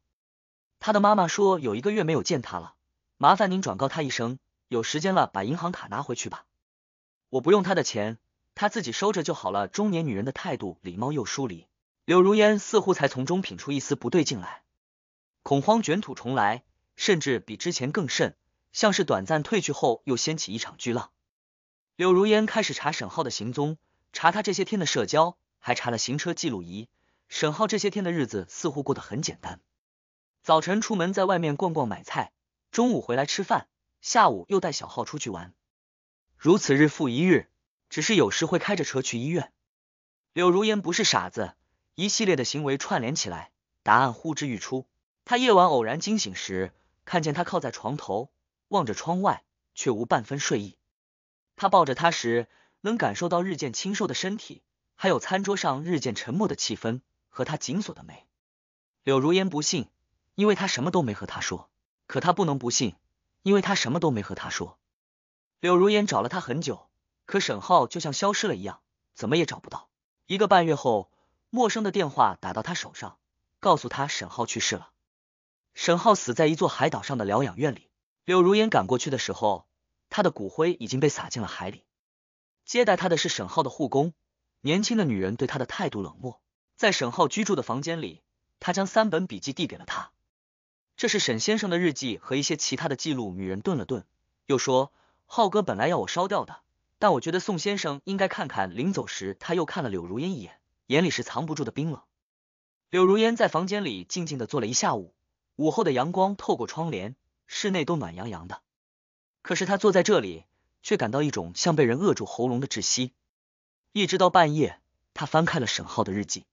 他的妈妈说有一个月没有见他了，麻烦您转告他一声，有时间了把银行卡拿回去吧。我不用他的钱，他自己收着就好了。中年女人的态度礼貌又疏离，柳如烟似乎才从中品出一丝不对劲来，恐慌卷土重来，甚至比之前更甚。像是短暂退去后又掀起一场巨浪。柳如烟开始查沈浩的行踪，查他这些天的社交，还查了行车记录仪。沈浩这些天的日子似乎过得很简单，早晨出门在外面逛逛买菜，中午回来吃饭，下午又带小浩出去玩，如此日复一日。只是有时会开着车去医院。柳如烟不是傻子，一系列的行为串联起来，答案呼之欲出。他夜晚偶然惊醒时，看见他靠在床头。望着窗外，却无半分睡意。他抱着他时，能感受到日渐清瘦的身体，还有餐桌上日渐沉默的气氛和他紧锁的眉。柳如烟不信，因为他什么都没和他说。可他不能不信，因为他什么都没和他说。柳如烟找了他很久，可沈浩就像消失了一样，怎么也找不到。一个半月后，陌生的电话打到他手上，告诉他沈浩去世了。沈浩死在一座海岛上的疗养院里。柳如烟赶过去的时候，她的骨灰已经被撒进了海里。接待她的是沈浩的护工，年轻的女人对他的态度冷漠。在沈浩居住的房间里，她将三本笔记递给了他，这是沈先生的日记和一些其他的记录。女人顿了顿，又说：“浩哥本来要我烧掉的，但我觉得宋先生应该看看。”临走时，他又看了柳如烟一眼，眼里是藏不住的冰冷。柳如烟在房间里静静的坐了一下午，午后的阳光透过窗帘。室内都暖洋洋的，可是他坐在这里，却感到一种像被人扼住喉咙的窒息。一直到半夜，他翻开了沈浩的日记，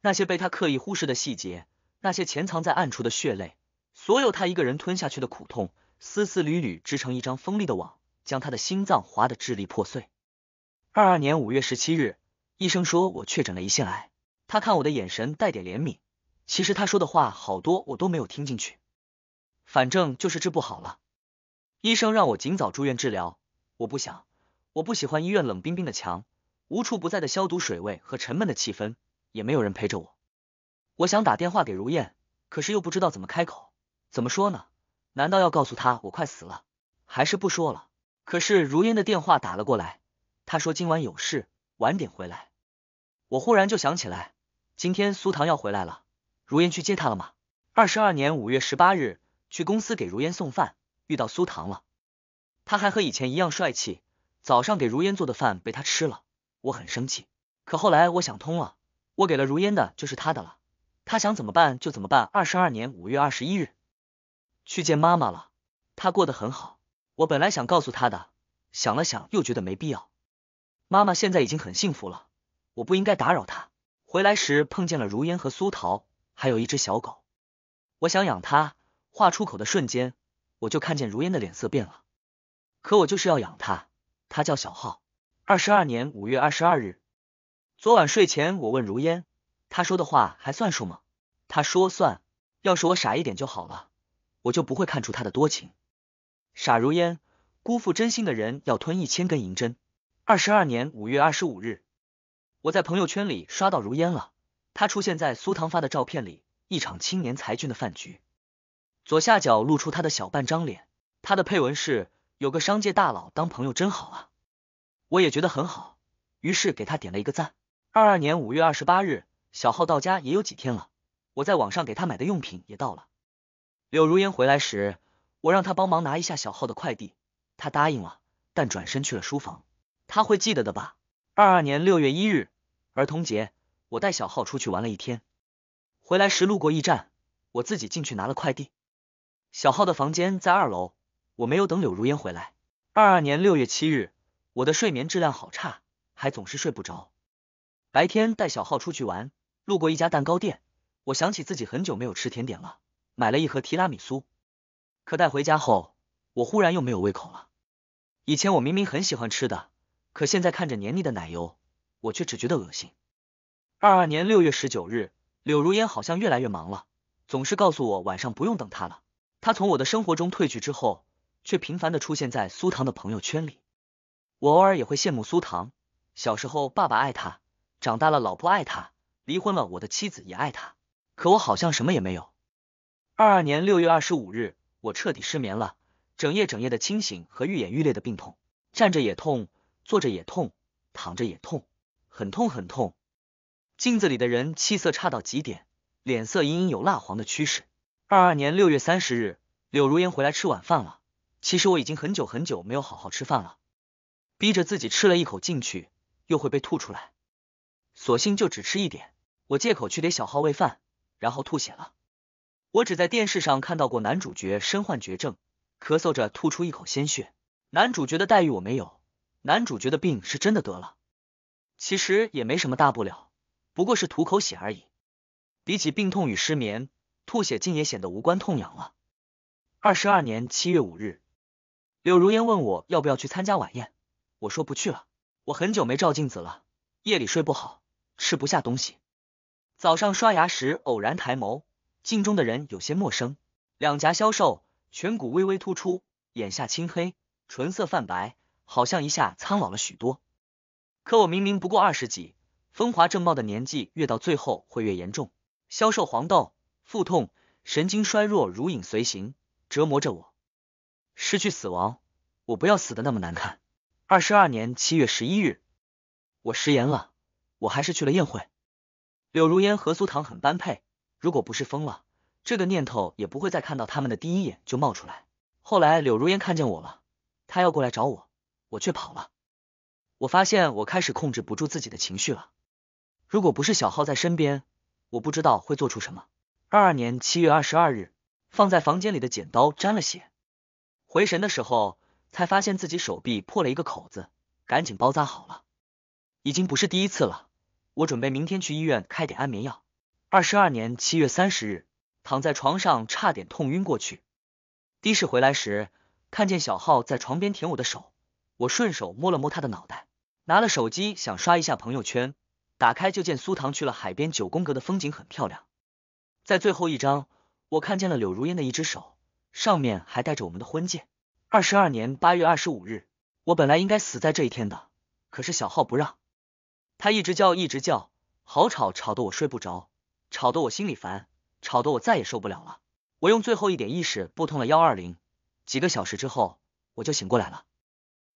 那些被他刻意忽视的细节，那些潜藏在暗处的血泪，所有他一个人吞下去的苦痛，丝丝缕缕织成一张锋利的网，将他的心脏划得支离破碎。二二年五月十七日，医生说我确诊了胰腺癌。他看我的眼神带点怜悯，其实他说的话好多我都没有听进去。反正就是治不好了，医生让我尽早住院治疗。我不想，我不喜欢医院冷冰冰的墙、无处不在的消毒水味和沉闷的气氛，也没有人陪着我。我想打电话给如燕，可是又不知道怎么开口，怎么说呢？难道要告诉她我快死了？还是不说了？可是如燕的电话打了过来，她说今晚有事，晚点回来。我忽然就想起来，今天苏唐要回来了，如燕去接他了吗？二十二年五月十八日。去公司给如烟送饭，遇到苏糖了，他还和以前一样帅气。早上给如烟做的饭被他吃了，我很生气。可后来我想通了，我给了如烟的就是他的了，他想怎么办就怎么办。二十二年五月二十一日，去见妈妈了，她过得很好。我本来想告诉她的，想了想又觉得没必要。妈妈现在已经很幸福了，我不应该打扰她。回来时碰见了如烟和苏桃，还有一只小狗，我想养它。话出口的瞬间，我就看见如烟的脸色变了。可我就是要养他，他叫小浩。二十二年五月二十二日，昨晚睡前我问如烟，他说的话还算数吗？他说算。要是我傻一点就好了，我就不会看出他的多情。傻如烟，辜负真心的人要吞一千根银针。二十二年五月二十五日，我在朋友圈里刷到如烟了，她出现在苏唐发的照片里，一场青年才俊的饭局。左下角露出他的小半张脸，他的配文是“有个商界大佬当朋友真好啊”，我也觉得很好，于是给他点了一个赞。二二年五月二十八日，小浩到家也有几天了，我在网上给他买的用品也到了。柳如烟回来时，我让他帮忙拿一下小浩的快递，他答应了，但转身去了书房。他会记得的吧？二二年六月一日，儿童节，我带小浩出去玩了一天，回来时路过驿站，我自己进去拿了快递。小浩的房间在二楼，我没有等柳如烟回来。二二年六月七日，我的睡眠质量好差，还总是睡不着。白天带小浩出去玩，路过一家蛋糕店，我想起自己很久没有吃甜点了，买了一盒提拉米苏。可带回家后，我忽然又没有胃口了。以前我明明很喜欢吃的，可现在看着黏腻的奶油，我却只觉得恶心。二二年六月十九日，柳如烟好像越来越忙了，总是告诉我晚上不用等她了。他从我的生活中退去之后，却频繁的出现在苏唐的朋友圈里。我偶尔也会羡慕苏唐，小时候爸爸爱他，长大了老婆爱他，离婚了我的妻子也爱他。可我好像什么也没有。二二年六月二十五日，我彻底失眠了，整夜整夜的清醒和愈演愈烈的病痛，站着也痛，坐着也痛，躺着也痛，很痛很痛。镜子里的人气色差到极点，脸色隐隐有蜡黄的趋势。二二年六月三十日，柳如烟回来吃晚饭了。其实我已经很久很久没有好好吃饭了，逼着自己吃了一口进去，又会被吐出来，索性就只吃一点。我借口去给小号喂饭，然后吐血了。我只在电视上看到过男主角身患绝症，咳嗽着吐出一口鲜血。男主角的待遇我没有，男主角的病是真的得了，其实也没什么大不了，不过是吐口血而已。比起病痛与失眠。吐血竟也显得无关痛痒了。二十二年七月五日，柳如烟问我要不要去参加晚宴，我说不去了。我很久没照镜子了，夜里睡不好，吃不下东西。早上刷牙时偶然抬眸，镜中的人有些陌生，两颊消瘦，颧骨微微突出，眼下青黑，唇色泛白，好像一下苍老了许多。可我明明不过二十几，风华正茂的年纪越到最后会越严重，消瘦黄豆。腹痛、神经衰弱如影随形，折磨着我。失去死亡，我不要死的那么难看。二十二年七月十一日，我食言了，我还是去了宴会。柳如烟和苏唐很般配，如果不是疯了，这个念头也不会在看到他们的第一眼就冒出来。后来柳如烟看见我了，她要过来找我，我却跑了。我发现我开始控制不住自己的情绪了。如果不是小浩在身边，我不知道会做出什么。二二年七月二十二日，放在房间里的剪刀沾了血。回神的时候，才发现自己手臂破了一个口子，赶紧包扎好了。已经不是第一次了，我准备明天去医院开点安眠药。二十二年七月三十日，躺在床上差点痛晕过去。的士回来时，看见小浩在床边舔我的手，我顺手摸了摸他的脑袋，拿了手机想刷一下朋友圈，打开就见苏糖去了海边九宫格的风景很漂亮。在最后一张，我看见了柳如烟的一只手，上面还戴着我们的婚戒。二十二年八月二十五日，我本来应该死在这一天的，可是小浩不让，他一直叫，一直叫，好吵，吵得我睡不着，吵得我心里烦，吵得我再也受不了了。我用最后一点意识拨通了幺二零。几个小时之后，我就醒过来了，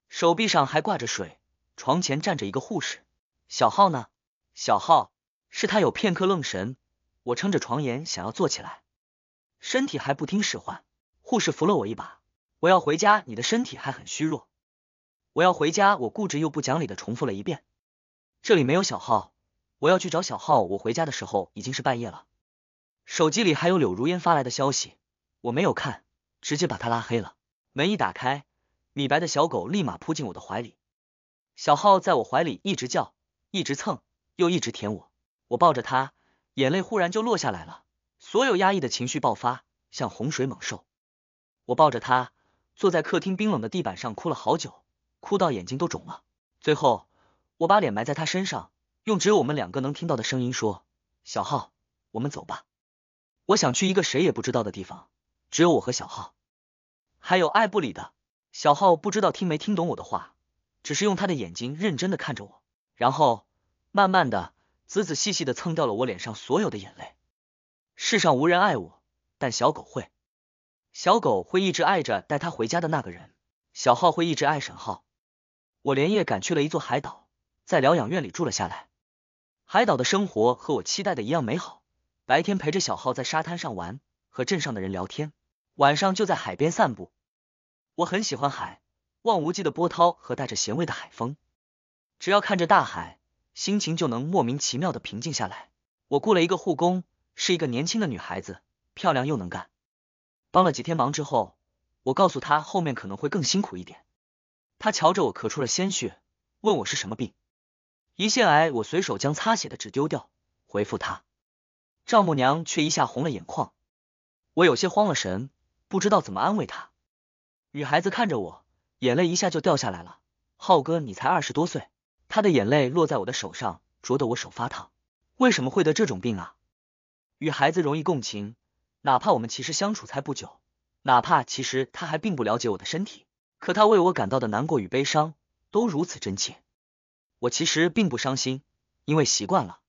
手臂上还挂着水，床前站着一个护士。小浩呢？小浩是他有片刻愣神。我撑着床沿想要坐起来，身体还不听使唤。护士扶了我一把。我要回家，你的身体还很虚弱。我要回家，我固执又不讲理的重复了一遍。这里没有小号，我要去找小号。我回家的时候已经是半夜了。手机里还有柳如烟发来的消息，我没有看，直接把他拉黑了。门一打开，米白的小狗立马扑进我的怀里。小号在我怀里一直叫，一直蹭，又一直舔我。我抱着它。眼泪忽然就落下来了，所有压抑的情绪爆发，像洪水猛兽。我抱着他坐在客厅冰冷的地板上哭了好久，哭到眼睛都肿了。最后，我把脸埋在他身上，用只有我们两个能听到的声音说：“小浩，我们走吧。我想去一个谁也不知道的地方，只有我和小浩，还有艾布里的。”小浩不知道听没听懂我的话，只是用他的眼睛认真的看着我，然后慢慢的。仔仔细细的蹭掉了我脸上所有的眼泪。世上无人爱我，但小狗会，小狗会一直爱着带它回家的那个人。小浩会一直爱沈浩。我连夜赶去了一座海岛，在疗养院里住了下来。海岛的生活和我期待的一样美好。白天陪着小浩在沙滩上玩，和镇上的人聊天；晚上就在海边散步。我很喜欢海，望无际的波涛和带着咸味的海风。只要看着大海。心情就能莫名其妙的平静下来。我雇了一个护工，是一个年轻的女孩子，漂亮又能干。帮了几天忙之后，我告诉她后面可能会更辛苦一点。她瞧着我咳出了鲜血，问我是什么病，胰腺癌。我随手将擦血的纸丢掉，回复她。丈母娘却一下红了眼眶，我有些慌了神，不知道怎么安慰她。女孩子看着我，眼泪一下就掉下来了。浩哥，你才二十多岁。他的眼泪落在我的手上，灼得我手发烫。为什么会得这种病啊？与孩子容易共情，哪怕我们其实相处才不久，哪怕其实他还并不了解我的身体，可他为我感到的难过与悲伤都如此真切。我其实并不伤心，因为习惯了。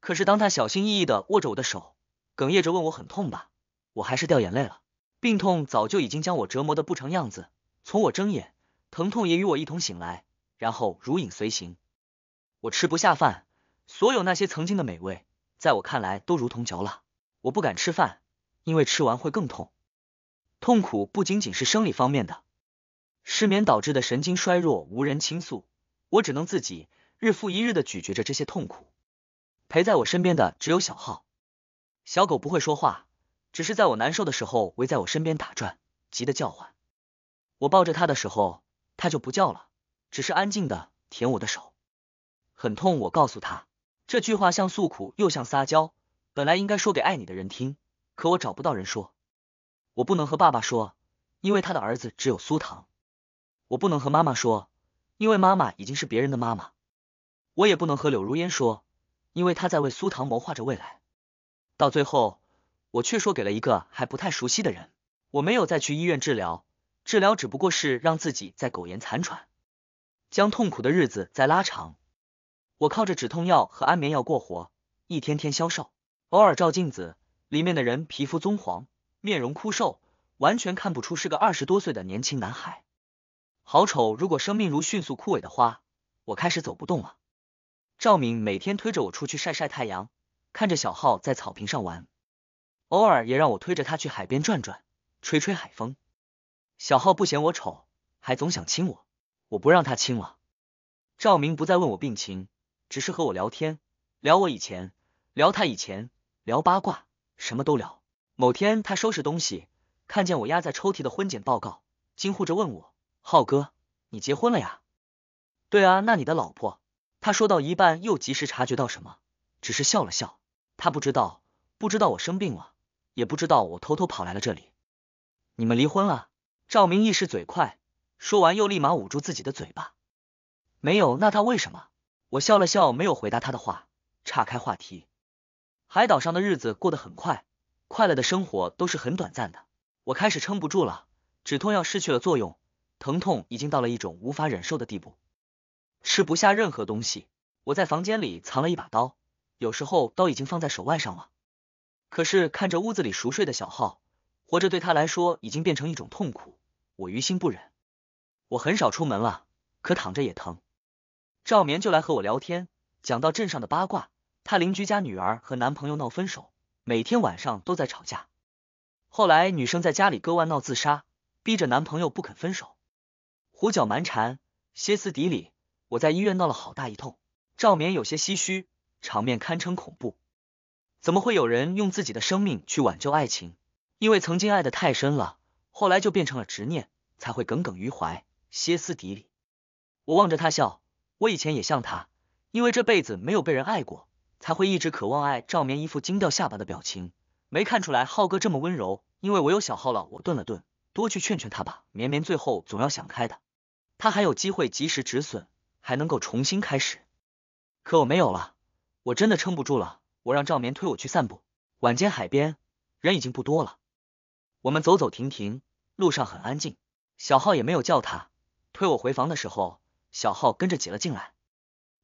可是当他小心翼翼的握着我的手，哽咽着问我很痛吧，我还是掉眼泪了。病痛早就已经将我折磨的不成样子，从我睁眼，疼痛也与我一同醒来。然后如影随形，我吃不下饭，所有那些曾经的美味，在我看来都如同嚼蜡。我不敢吃饭，因为吃完会更痛。痛苦不仅仅是生理方面的，失眠导致的神经衰弱，无人倾诉，我只能自己日复一日的咀嚼着这些痛苦。陪在我身边的只有小号，小狗不会说话，只是在我难受的时候围在我身边打转，急得叫唤。我抱着它的时候，它就不叫了。只是安静的舔我的手，很痛。我告诉他这句话，像诉苦又像撒娇。本来应该说给爱你的人听，可我找不到人说。我不能和爸爸说，因为他的儿子只有苏糖。我不能和妈妈说，因为妈妈已经是别人的妈妈。我也不能和柳如烟说，因为她在为苏糖谋划着未来。到最后，我却说给了一个还不太熟悉的人。我没有再去医院治疗，治疗只不过是让自己在苟延残喘。将痛苦的日子再拉长，我靠着止痛药和安眠药过活，一天天消瘦。偶尔照镜子，里面的人皮肤棕黄，面容枯瘦，完全看不出是个二十多岁的年轻男孩。好丑！如果生命如迅速枯萎的花，我开始走不动了。赵敏每天推着我出去晒晒太阳，看着小浩在草坪上玩，偶尔也让我推着他去海边转转，吹吹海风。小浩不嫌我丑，还总想亲我。我不让他亲了。赵明不再问我病情，只是和我聊天，聊我以前，聊他以前，聊八卦，什么都聊。某天他收拾东西，看见我压在抽屉的婚检报告，惊呼着问我：“浩哥，你结婚了呀？”“对啊，那你的老婆？”他说到一半又及时察觉到什么，只是笑了笑。他不知道，不知道我生病了，也不知道我偷偷跑来了这里。你们离婚了？赵明一时嘴快。说完，又立马捂住自己的嘴巴。没有，那他为什么？我笑了笑，没有回答他的话，岔开话题。海岛上的日子过得很快，快乐的生活都是很短暂的。我开始撑不住了，止痛药失去了作用，疼痛已经到了一种无法忍受的地步，吃不下任何东西。我在房间里藏了一把刀，有时候刀已经放在手腕上了。可是看着屋子里熟睡的小浩，活着对他来说已经变成一种痛苦，我于心不忍。我很少出门了，可躺着也疼。赵眠就来和我聊天，讲到镇上的八卦。他邻居家女儿和男朋友闹分手，每天晚上都在吵架。后来女生在家里割腕闹自杀，逼着男朋友不肯分手，胡搅蛮缠，歇斯底里。我在医院闹了好大一通。赵眠有些唏嘘，场面堪称恐怖。怎么会有人用自己的生命去挽救爱情？因为曾经爱的太深了，后来就变成了执念，才会耿耿于怀。歇斯底里，我望着他笑。我以前也像他，因为这辈子没有被人爱过，才会一直渴望爱。赵绵一副惊掉下巴的表情，没看出来浩哥这么温柔。因为我有小浩了，我顿了顿，多去劝劝他吧。绵绵最后总要想开的，他还有机会及时止损，还能够重新开始。可我没有了，我真的撑不住了。我让赵绵推我去散步。晚间海边人已经不多了，我们走走停停，路上很安静。小浩也没有叫他。推我回房的时候，小浩跟着挤了进来。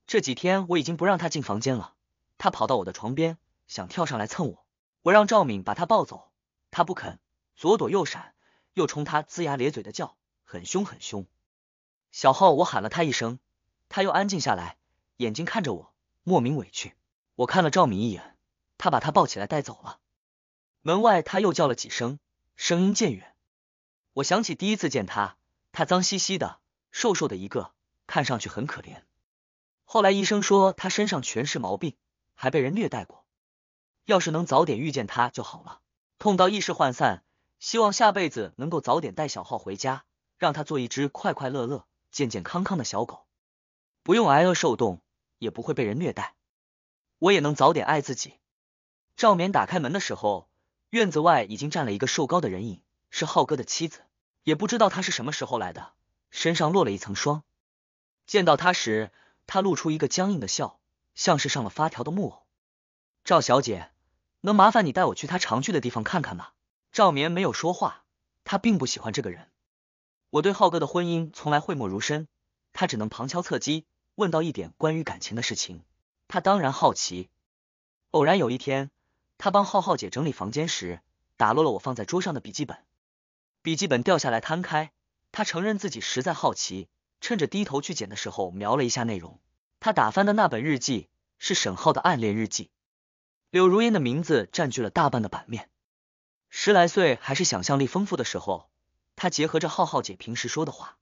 这几天我已经不让他进房间了。他跑到我的床边，想跳上来蹭我。我让赵敏把他抱走，他不肯，左躲右闪，又冲他龇牙咧嘴的叫，很凶很凶。小浩，我喊了他一声，他又安静下来，眼睛看着我，莫名委屈。我看了赵敏一眼，他把他抱起来带走了。门外他又叫了几声，声音渐远。我想起第一次见他，他脏兮兮的。瘦瘦的一个，看上去很可怜。后来医生说他身上全是毛病，还被人虐待过。要是能早点遇见他就好了。痛到意识涣散，希望下辈子能够早点带小浩回家，让他做一只快快乐乐、健健康康的小狗，不用挨饿受冻，也不会被人虐待。我也能早点爱自己。赵勉打开门的时候，院子外已经站了一个瘦高的人影，是浩哥的妻子。也不知道他是什么时候来的。身上落了一层霜。见到他时，他露出一个僵硬的笑，像是上了发条的木偶。赵小姐，能麻烦你带我去他常去的地方看看吗？赵眠没有说话，他并不喜欢这个人。我对浩哥的婚姻从来讳莫如深，他只能旁敲侧击问到一点关于感情的事情。他当然好奇。偶然有一天，他帮浩浩姐整理房间时，打落了我放在桌上的笔记本。笔记本掉下来，摊开。他承认自己实在好奇，趁着低头去捡的时候瞄了一下内容。他打翻的那本日记是沈浩的暗恋日记，柳如烟的名字占据了大半的版面。十来岁还是想象力丰富的时候，他结合着浩浩姐平时说的话，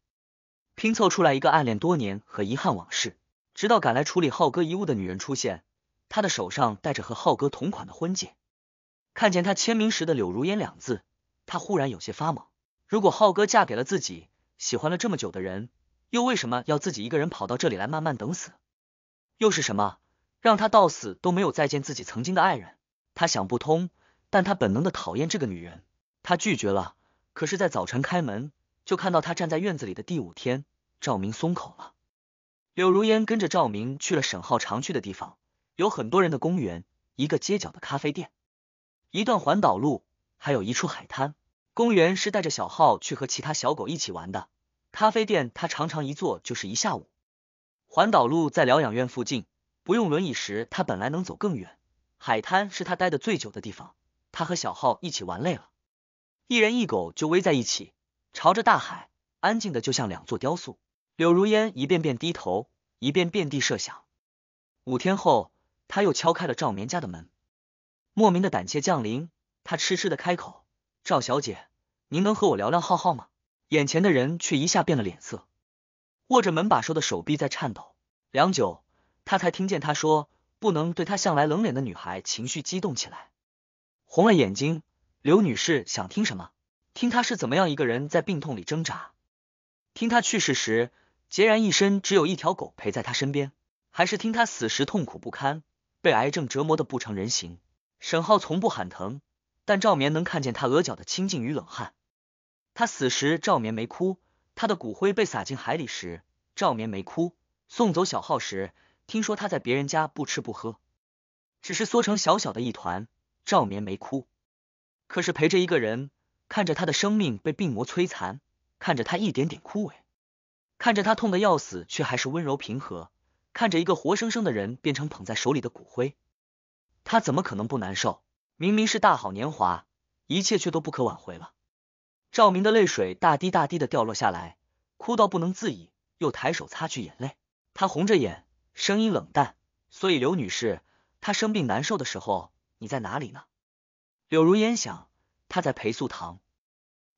拼凑出来一个暗恋多年和遗憾往事。直到赶来处理浩哥遗物的女人出现，她的手上戴着和浩哥同款的婚戒，看见他签名时的柳如烟两字，他忽然有些发懵。如果浩哥嫁给了自己喜欢了这么久的人，又为什么要自己一个人跑到这里来慢慢等死？又是什么让他到死都没有再见自己曾经的爱人？他想不通，但他本能的讨厌这个女人。他拒绝了，可是，在早晨开门就看到他站在院子里的第五天，赵明松口了。柳如烟跟着赵明去了沈浩常去的地方，有很多人的公园，一个街角的咖啡店，一段环岛路，还有一处海滩。公园是带着小号去和其他小狗一起玩的。咖啡店他常常一坐就是一下午。环岛路在疗养院附近，不用轮椅时他本来能走更远。海滩是他待的最久的地方。他和小号一起玩累了，一人一狗就偎在一起，朝着大海，安静的就像两座雕塑。柳如烟一遍遍低头，一遍遍地设想。五天后，他又敲开了赵眠家的门。莫名的胆怯降临，他痴痴的开口。赵小姐，您能和我聊聊浩浩吗？眼前的人却一下变了脸色，握着门把手的手臂在颤抖。良久，他才听见他说：“不能对他向来冷脸的女孩情绪激动起来，红了眼睛。”刘女士想听什么？听他是怎么样一个人在病痛里挣扎？听他去世时孑然一身，只有一条狗陪在他身边？还是听他死时痛苦不堪，被癌症折磨的不成人形？沈浩从不喊疼。但赵棉能看见他额角的清静与冷汗。他死时，赵棉没哭；他的骨灰被撒进海里时，赵棉没哭。送走小浩时，听说他在别人家不吃不喝，只是缩成小小的一团，赵棉没哭。可是陪着一个人，看着他的生命被病魔摧残，看着他一点点枯萎，看着他痛得要死却还是温柔平和，看着一个活生生的人变成捧在手里的骨灰，他怎么可能不难受？明明是大好年华，一切却都不可挽回了。赵明的泪水大滴大滴的掉落下来，哭到不能自已，又抬手擦去眼泪。他红着眼，声音冷淡。所以刘女士，她生病难受的时候，你在哪里呢？柳如烟想，她在裴素堂。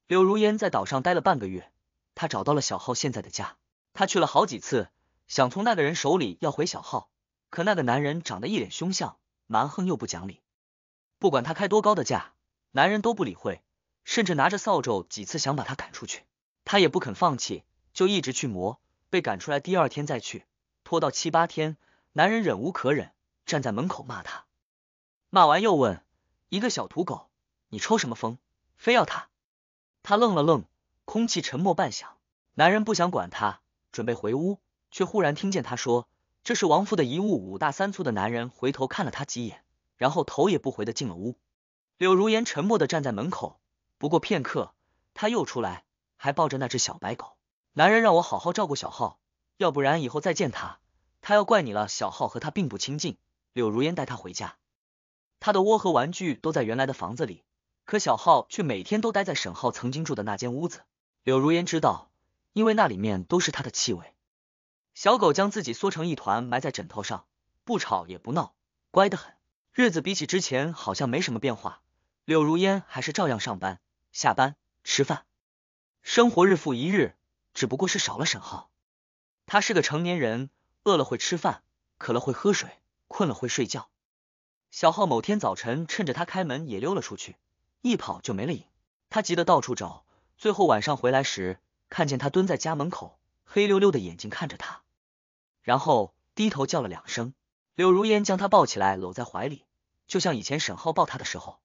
柳如烟在岛上待了半个月，她找到了小浩现在的家。她去了好几次，想从那个人手里要回小浩，可那个男人长得一脸凶相，蛮横又不讲理。不管他开多高的价，男人都不理会，甚至拿着扫帚几次想把他赶出去，他也不肯放弃，就一直去磨。被赶出来第二天再去，拖到七八天，男人忍无可忍，站在门口骂他，骂完又问：“一个小土狗，你抽什么风，非要他？”他愣了愣，空气沉默半响。男人不想管他，准备回屋，却忽然听见他说：“这是亡父的遗物。”五大三粗的男人回头看了他几眼。然后头也不回的进了屋，柳如烟沉默的站在门口。不过片刻，他又出来，还抱着那只小白狗。男人让我好好照顾小浩，要不然以后再见他，他要怪你了。小浩和他并不亲近。柳如烟带他回家，他的窝和玩具都在原来的房子里，可小浩却每天都待在沈浩曾经住的那间屋子。柳如烟知道，因为那里面都是他的气味。小狗将自己缩成一团，埋在枕头上，不吵也不闹，乖得很。日子比起之前好像没什么变化，柳如烟还是照样上班、下班、吃饭，生活日复一日，只不过是少了沈浩。他是个成年人，饿了会吃饭，渴了会喝水，困了会睡觉。小浩某天早晨趁着他开门也溜了出去，一跑就没了影。他急得到处找，最后晚上回来时看见他蹲在家门口，黑溜溜的眼睛看着他，然后低头叫了两声。柳如烟将他抱起来搂在怀里。就像以前沈浩抱他的时候，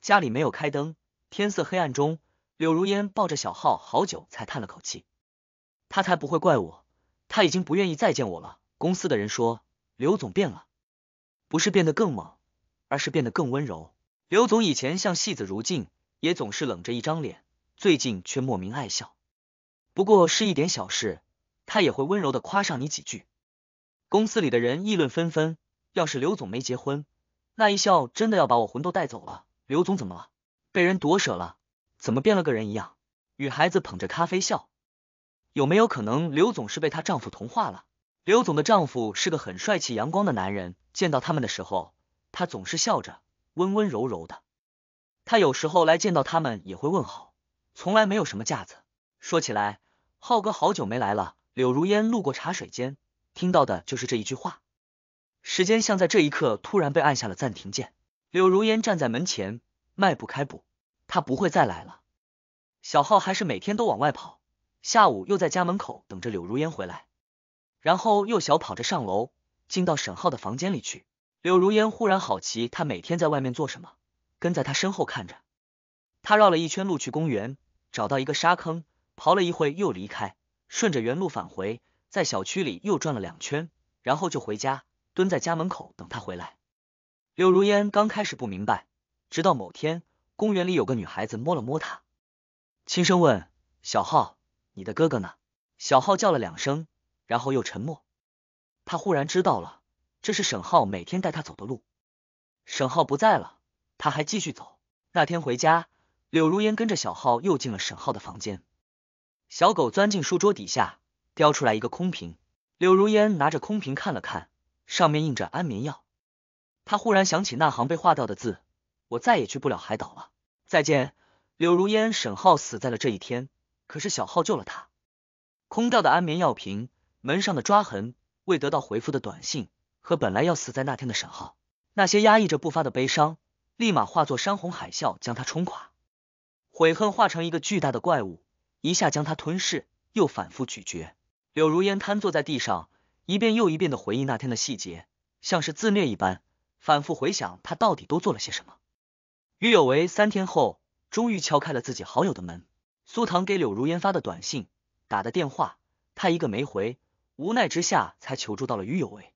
家里没有开灯，天色黑暗中，柳如烟抱着小浩好久才叹了口气。他才不会怪我，他已经不愿意再见我了。公司的人说，刘总变了，不是变得更猛，而是变得更温柔。刘总以前像戏子如镜，也总是冷着一张脸，最近却莫名爱笑。不过是一点小事，他也会温柔的夸上你几句。公司里的人议论纷纷，要是刘总没结婚。那一笑真的要把我魂都带走了。刘总怎么了？被人夺舍了？怎么变了个人一样？女孩子捧着咖啡笑，有没有可能刘总是被她丈夫同化了？刘总的丈夫是个很帅气阳光的男人，见到他们的时候，他总是笑着，温温柔柔的。他有时候来见到他们也会问好，从来没有什么架子。说起来，浩哥好久没来了。柳如烟路过茶水间，听到的就是这一句话。时间像在这一刻突然被按下了暂停键。柳如烟站在门前，迈不开步。他不会再来了。小浩还是每天都往外跑，下午又在家门口等着柳如烟回来，然后又小跑着上楼进到沈浩的房间里去。柳如烟忽然好奇，他每天在外面做什么，跟在他身后看着他绕了一圈路去公园，找到一个沙坑刨了一会又离开，顺着原路返回，在小区里又转了两圈，然后就回家。蹲在家门口等他回来。柳如烟刚开始不明白，直到某天公园里有个女孩子摸了摸他，轻声问：“小浩，你的哥哥呢？”小浩叫了两声，然后又沉默。他忽然知道了，这是沈浩每天带他走的路。沈浩不在了，他还继续走。那天回家，柳如烟跟着小浩又进了沈浩的房间。小狗钻进书桌底下，叼出来一个空瓶。柳如烟拿着空瓶看了看。上面印着安眠药，他忽然想起那行被划掉的字：“我再也去不了海岛了，再见。”柳如烟、沈浩死在了这一天，可是小浩救了他。空掉的安眠药瓶，门上的抓痕，未得到回复的短信，和本来要死在那天的沈浩，那些压抑着不发的悲伤，立马化作山洪海啸，将他冲垮。悔恨化成一个巨大的怪物，一下将他吞噬，又反复咀嚼。柳如烟瘫坐在地上。一遍又一遍的回忆那天的细节，像是自虐一般，反复回想他到底都做了些什么。于有为三天后终于敲开了自己好友的门，苏唐给柳如烟发的短信、打的电话，他一个没回，无奈之下才求助到了于有为。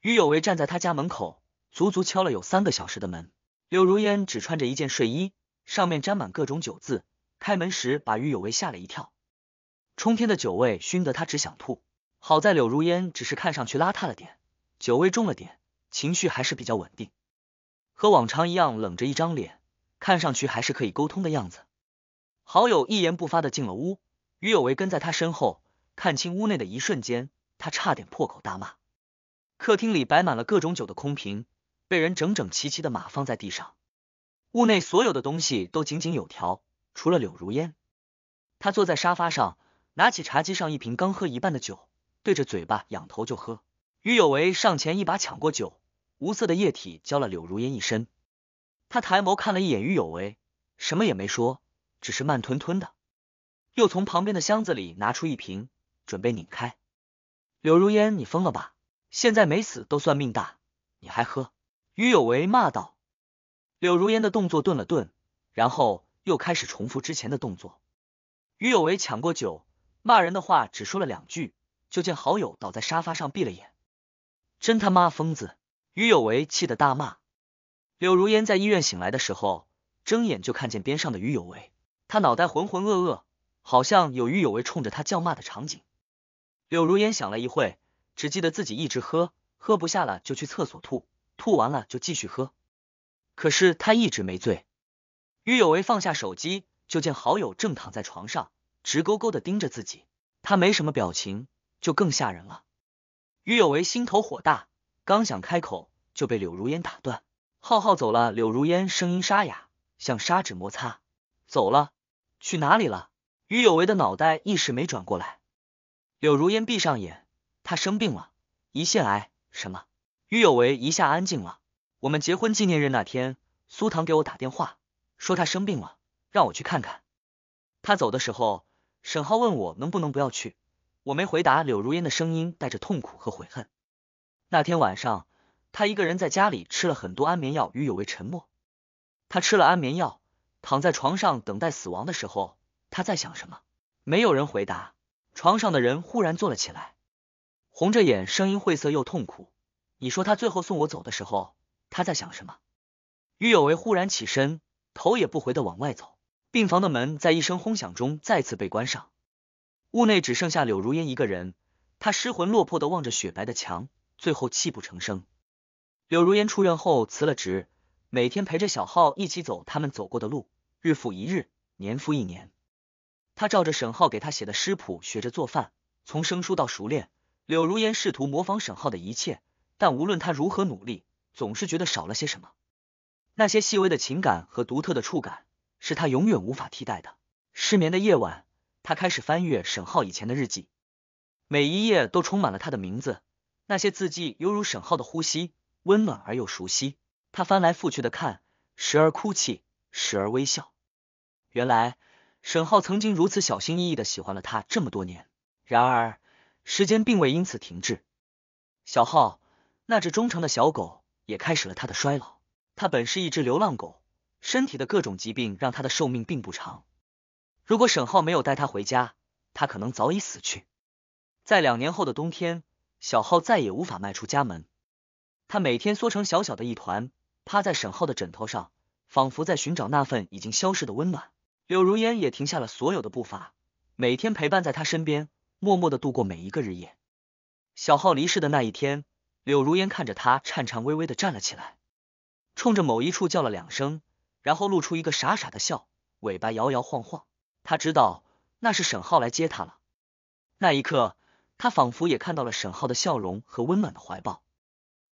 于有为站在他家门口，足足敲了有三个小时的门。柳如烟只穿着一件睡衣，上面沾满各种酒渍，开门时把于有为吓了一跳，冲天的酒味熏得他只想吐。好在柳如烟只是看上去邋遢了点，酒味重了点，情绪还是比较稳定，和往常一样冷着一张脸，看上去还是可以沟通的样子。好友一言不发的进了屋，于有为跟在他身后，看清屋内的一瞬间，他差点破口大骂。客厅里摆满了各种酒的空瓶，被人整整齐齐的码放在地上。屋内所有的东西都井井有条，除了柳如烟，他坐在沙发上，拿起茶几上一瓶刚喝一半的酒。对着嘴巴仰头就喝，于有为上前一把抢过酒，无色的液体浇了柳如烟一身。他抬眸看了一眼于有为，什么也没说，只是慢吞吞的又从旁边的箱子里拿出一瓶，准备拧开。柳如烟，你疯了吧？现在没死都算命大，你还喝？于有为骂道。柳如烟的动作顿了顿，然后又开始重复之前的动作。于有为抢过酒，骂人的话只说了两句。就见好友倒在沙发上闭了眼，真他妈疯子！于有为气得大骂。柳如烟在医院醒来的时候，睁眼就看见边上的于有为，他脑袋浑浑噩噩，好像有于有为冲着他叫骂的场景。柳如烟想了一会，只记得自己一直喝，喝不下了就去厕所吐，吐完了就继续喝，可是他一直没醉。于有为放下手机，就见好友正躺在床上，直勾勾的盯着自己，他没什么表情。就更吓人了。于有为心头火大，刚想开口，就被柳如烟打断。浩浩走了。柳如烟声音沙哑，像砂纸摩擦。走了？去哪里了？于有为的脑袋一时没转过来。柳如烟闭上眼，她生病了，胰腺癌。什么？于有为一下安静了。我们结婚纪念日那天，苏唐给我打电话，说他生病了，让我去看看。他走的时候，沈浩问我能不能不要去。我没回答，柳如烟的声音带着痛苦和悔恨。那天晚上，她一个人在家里吃了很多安眠药。于有为沉默。他吃了安眠药，躺在床上等待死亡的时候，他在想什么？没有人回答。床上的人忽然坐了起来，红着眼，声音晦涩又痛苦。你说他最后送我走的时候，他在想什么？于有为忽然起身，头也不回的往外走。病房的门在一声轰响中再次被关上。屋内只剩下柳如烟一个人，她失魂落魄的望着雪白的墙，最后泣不成声。柳如烟出院后辞了职，每天陪着小浩一起走他们走过的路，日复一日，年复一年。他照着沈浩给他写的诗谱学着做饭，从生疏到熟练。柳如烟试图模仿沈浩的一切，但无论他如何努力，总是觉得少了些什么。那些细微的情感和独特的触感，是他永远无法替代的。失眠的夜晚。他开始翻阅沈浩以前的日记，每一页都充满了他的名字，那些字迹犹如沈浩的呼吸，温暖而又熟悉。他翻来覆去的看，时而哭泣，时而微笑。原来，沈浩曾经如此小心翼翼的喜欢了他这么多年。然而，时间并未因此停滞。小浩，那只忠诚的小狗也开始了它的衰老。它本是一只流浪狗，身体的各种疾病让它的寿命并不长。如果沈浩没有带他回家，他可能早已死去。在两年后的冬天，小浩再也无法迈出家门，他每天缩成小小的一团，趴在沈浩的枕头上，仿佛在寻找那份已经消逝的温暖。柳如烟也停下了所有的步伐，每天陪伴在他身边，默默的度过每一个日夜。小浩离世的那一天，柳如烟看着他，颤颤巍巍的站了起来，冲着某一处叫了两声，然后露出一个傻傻的笑，尾巴摇摇晃晃。他知道那是沈浩来接他了，那一刻，他仿佛也看到了沈浩的笑容和温暖的怀抱。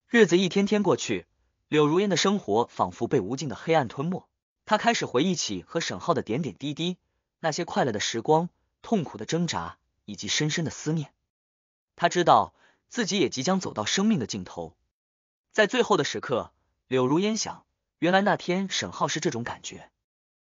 日子一天天过去，柳如烟的生活仿佛被无尽的黑暗吞没。他开始回忆起和沈浩的点点滴滴，那些快乐的时光、痛苦的挣扎以及深深的思念。他知道自己也即将走到生命的尽头，在最后的时刻，柳如烟想，原来那天沈浩是这种感觉。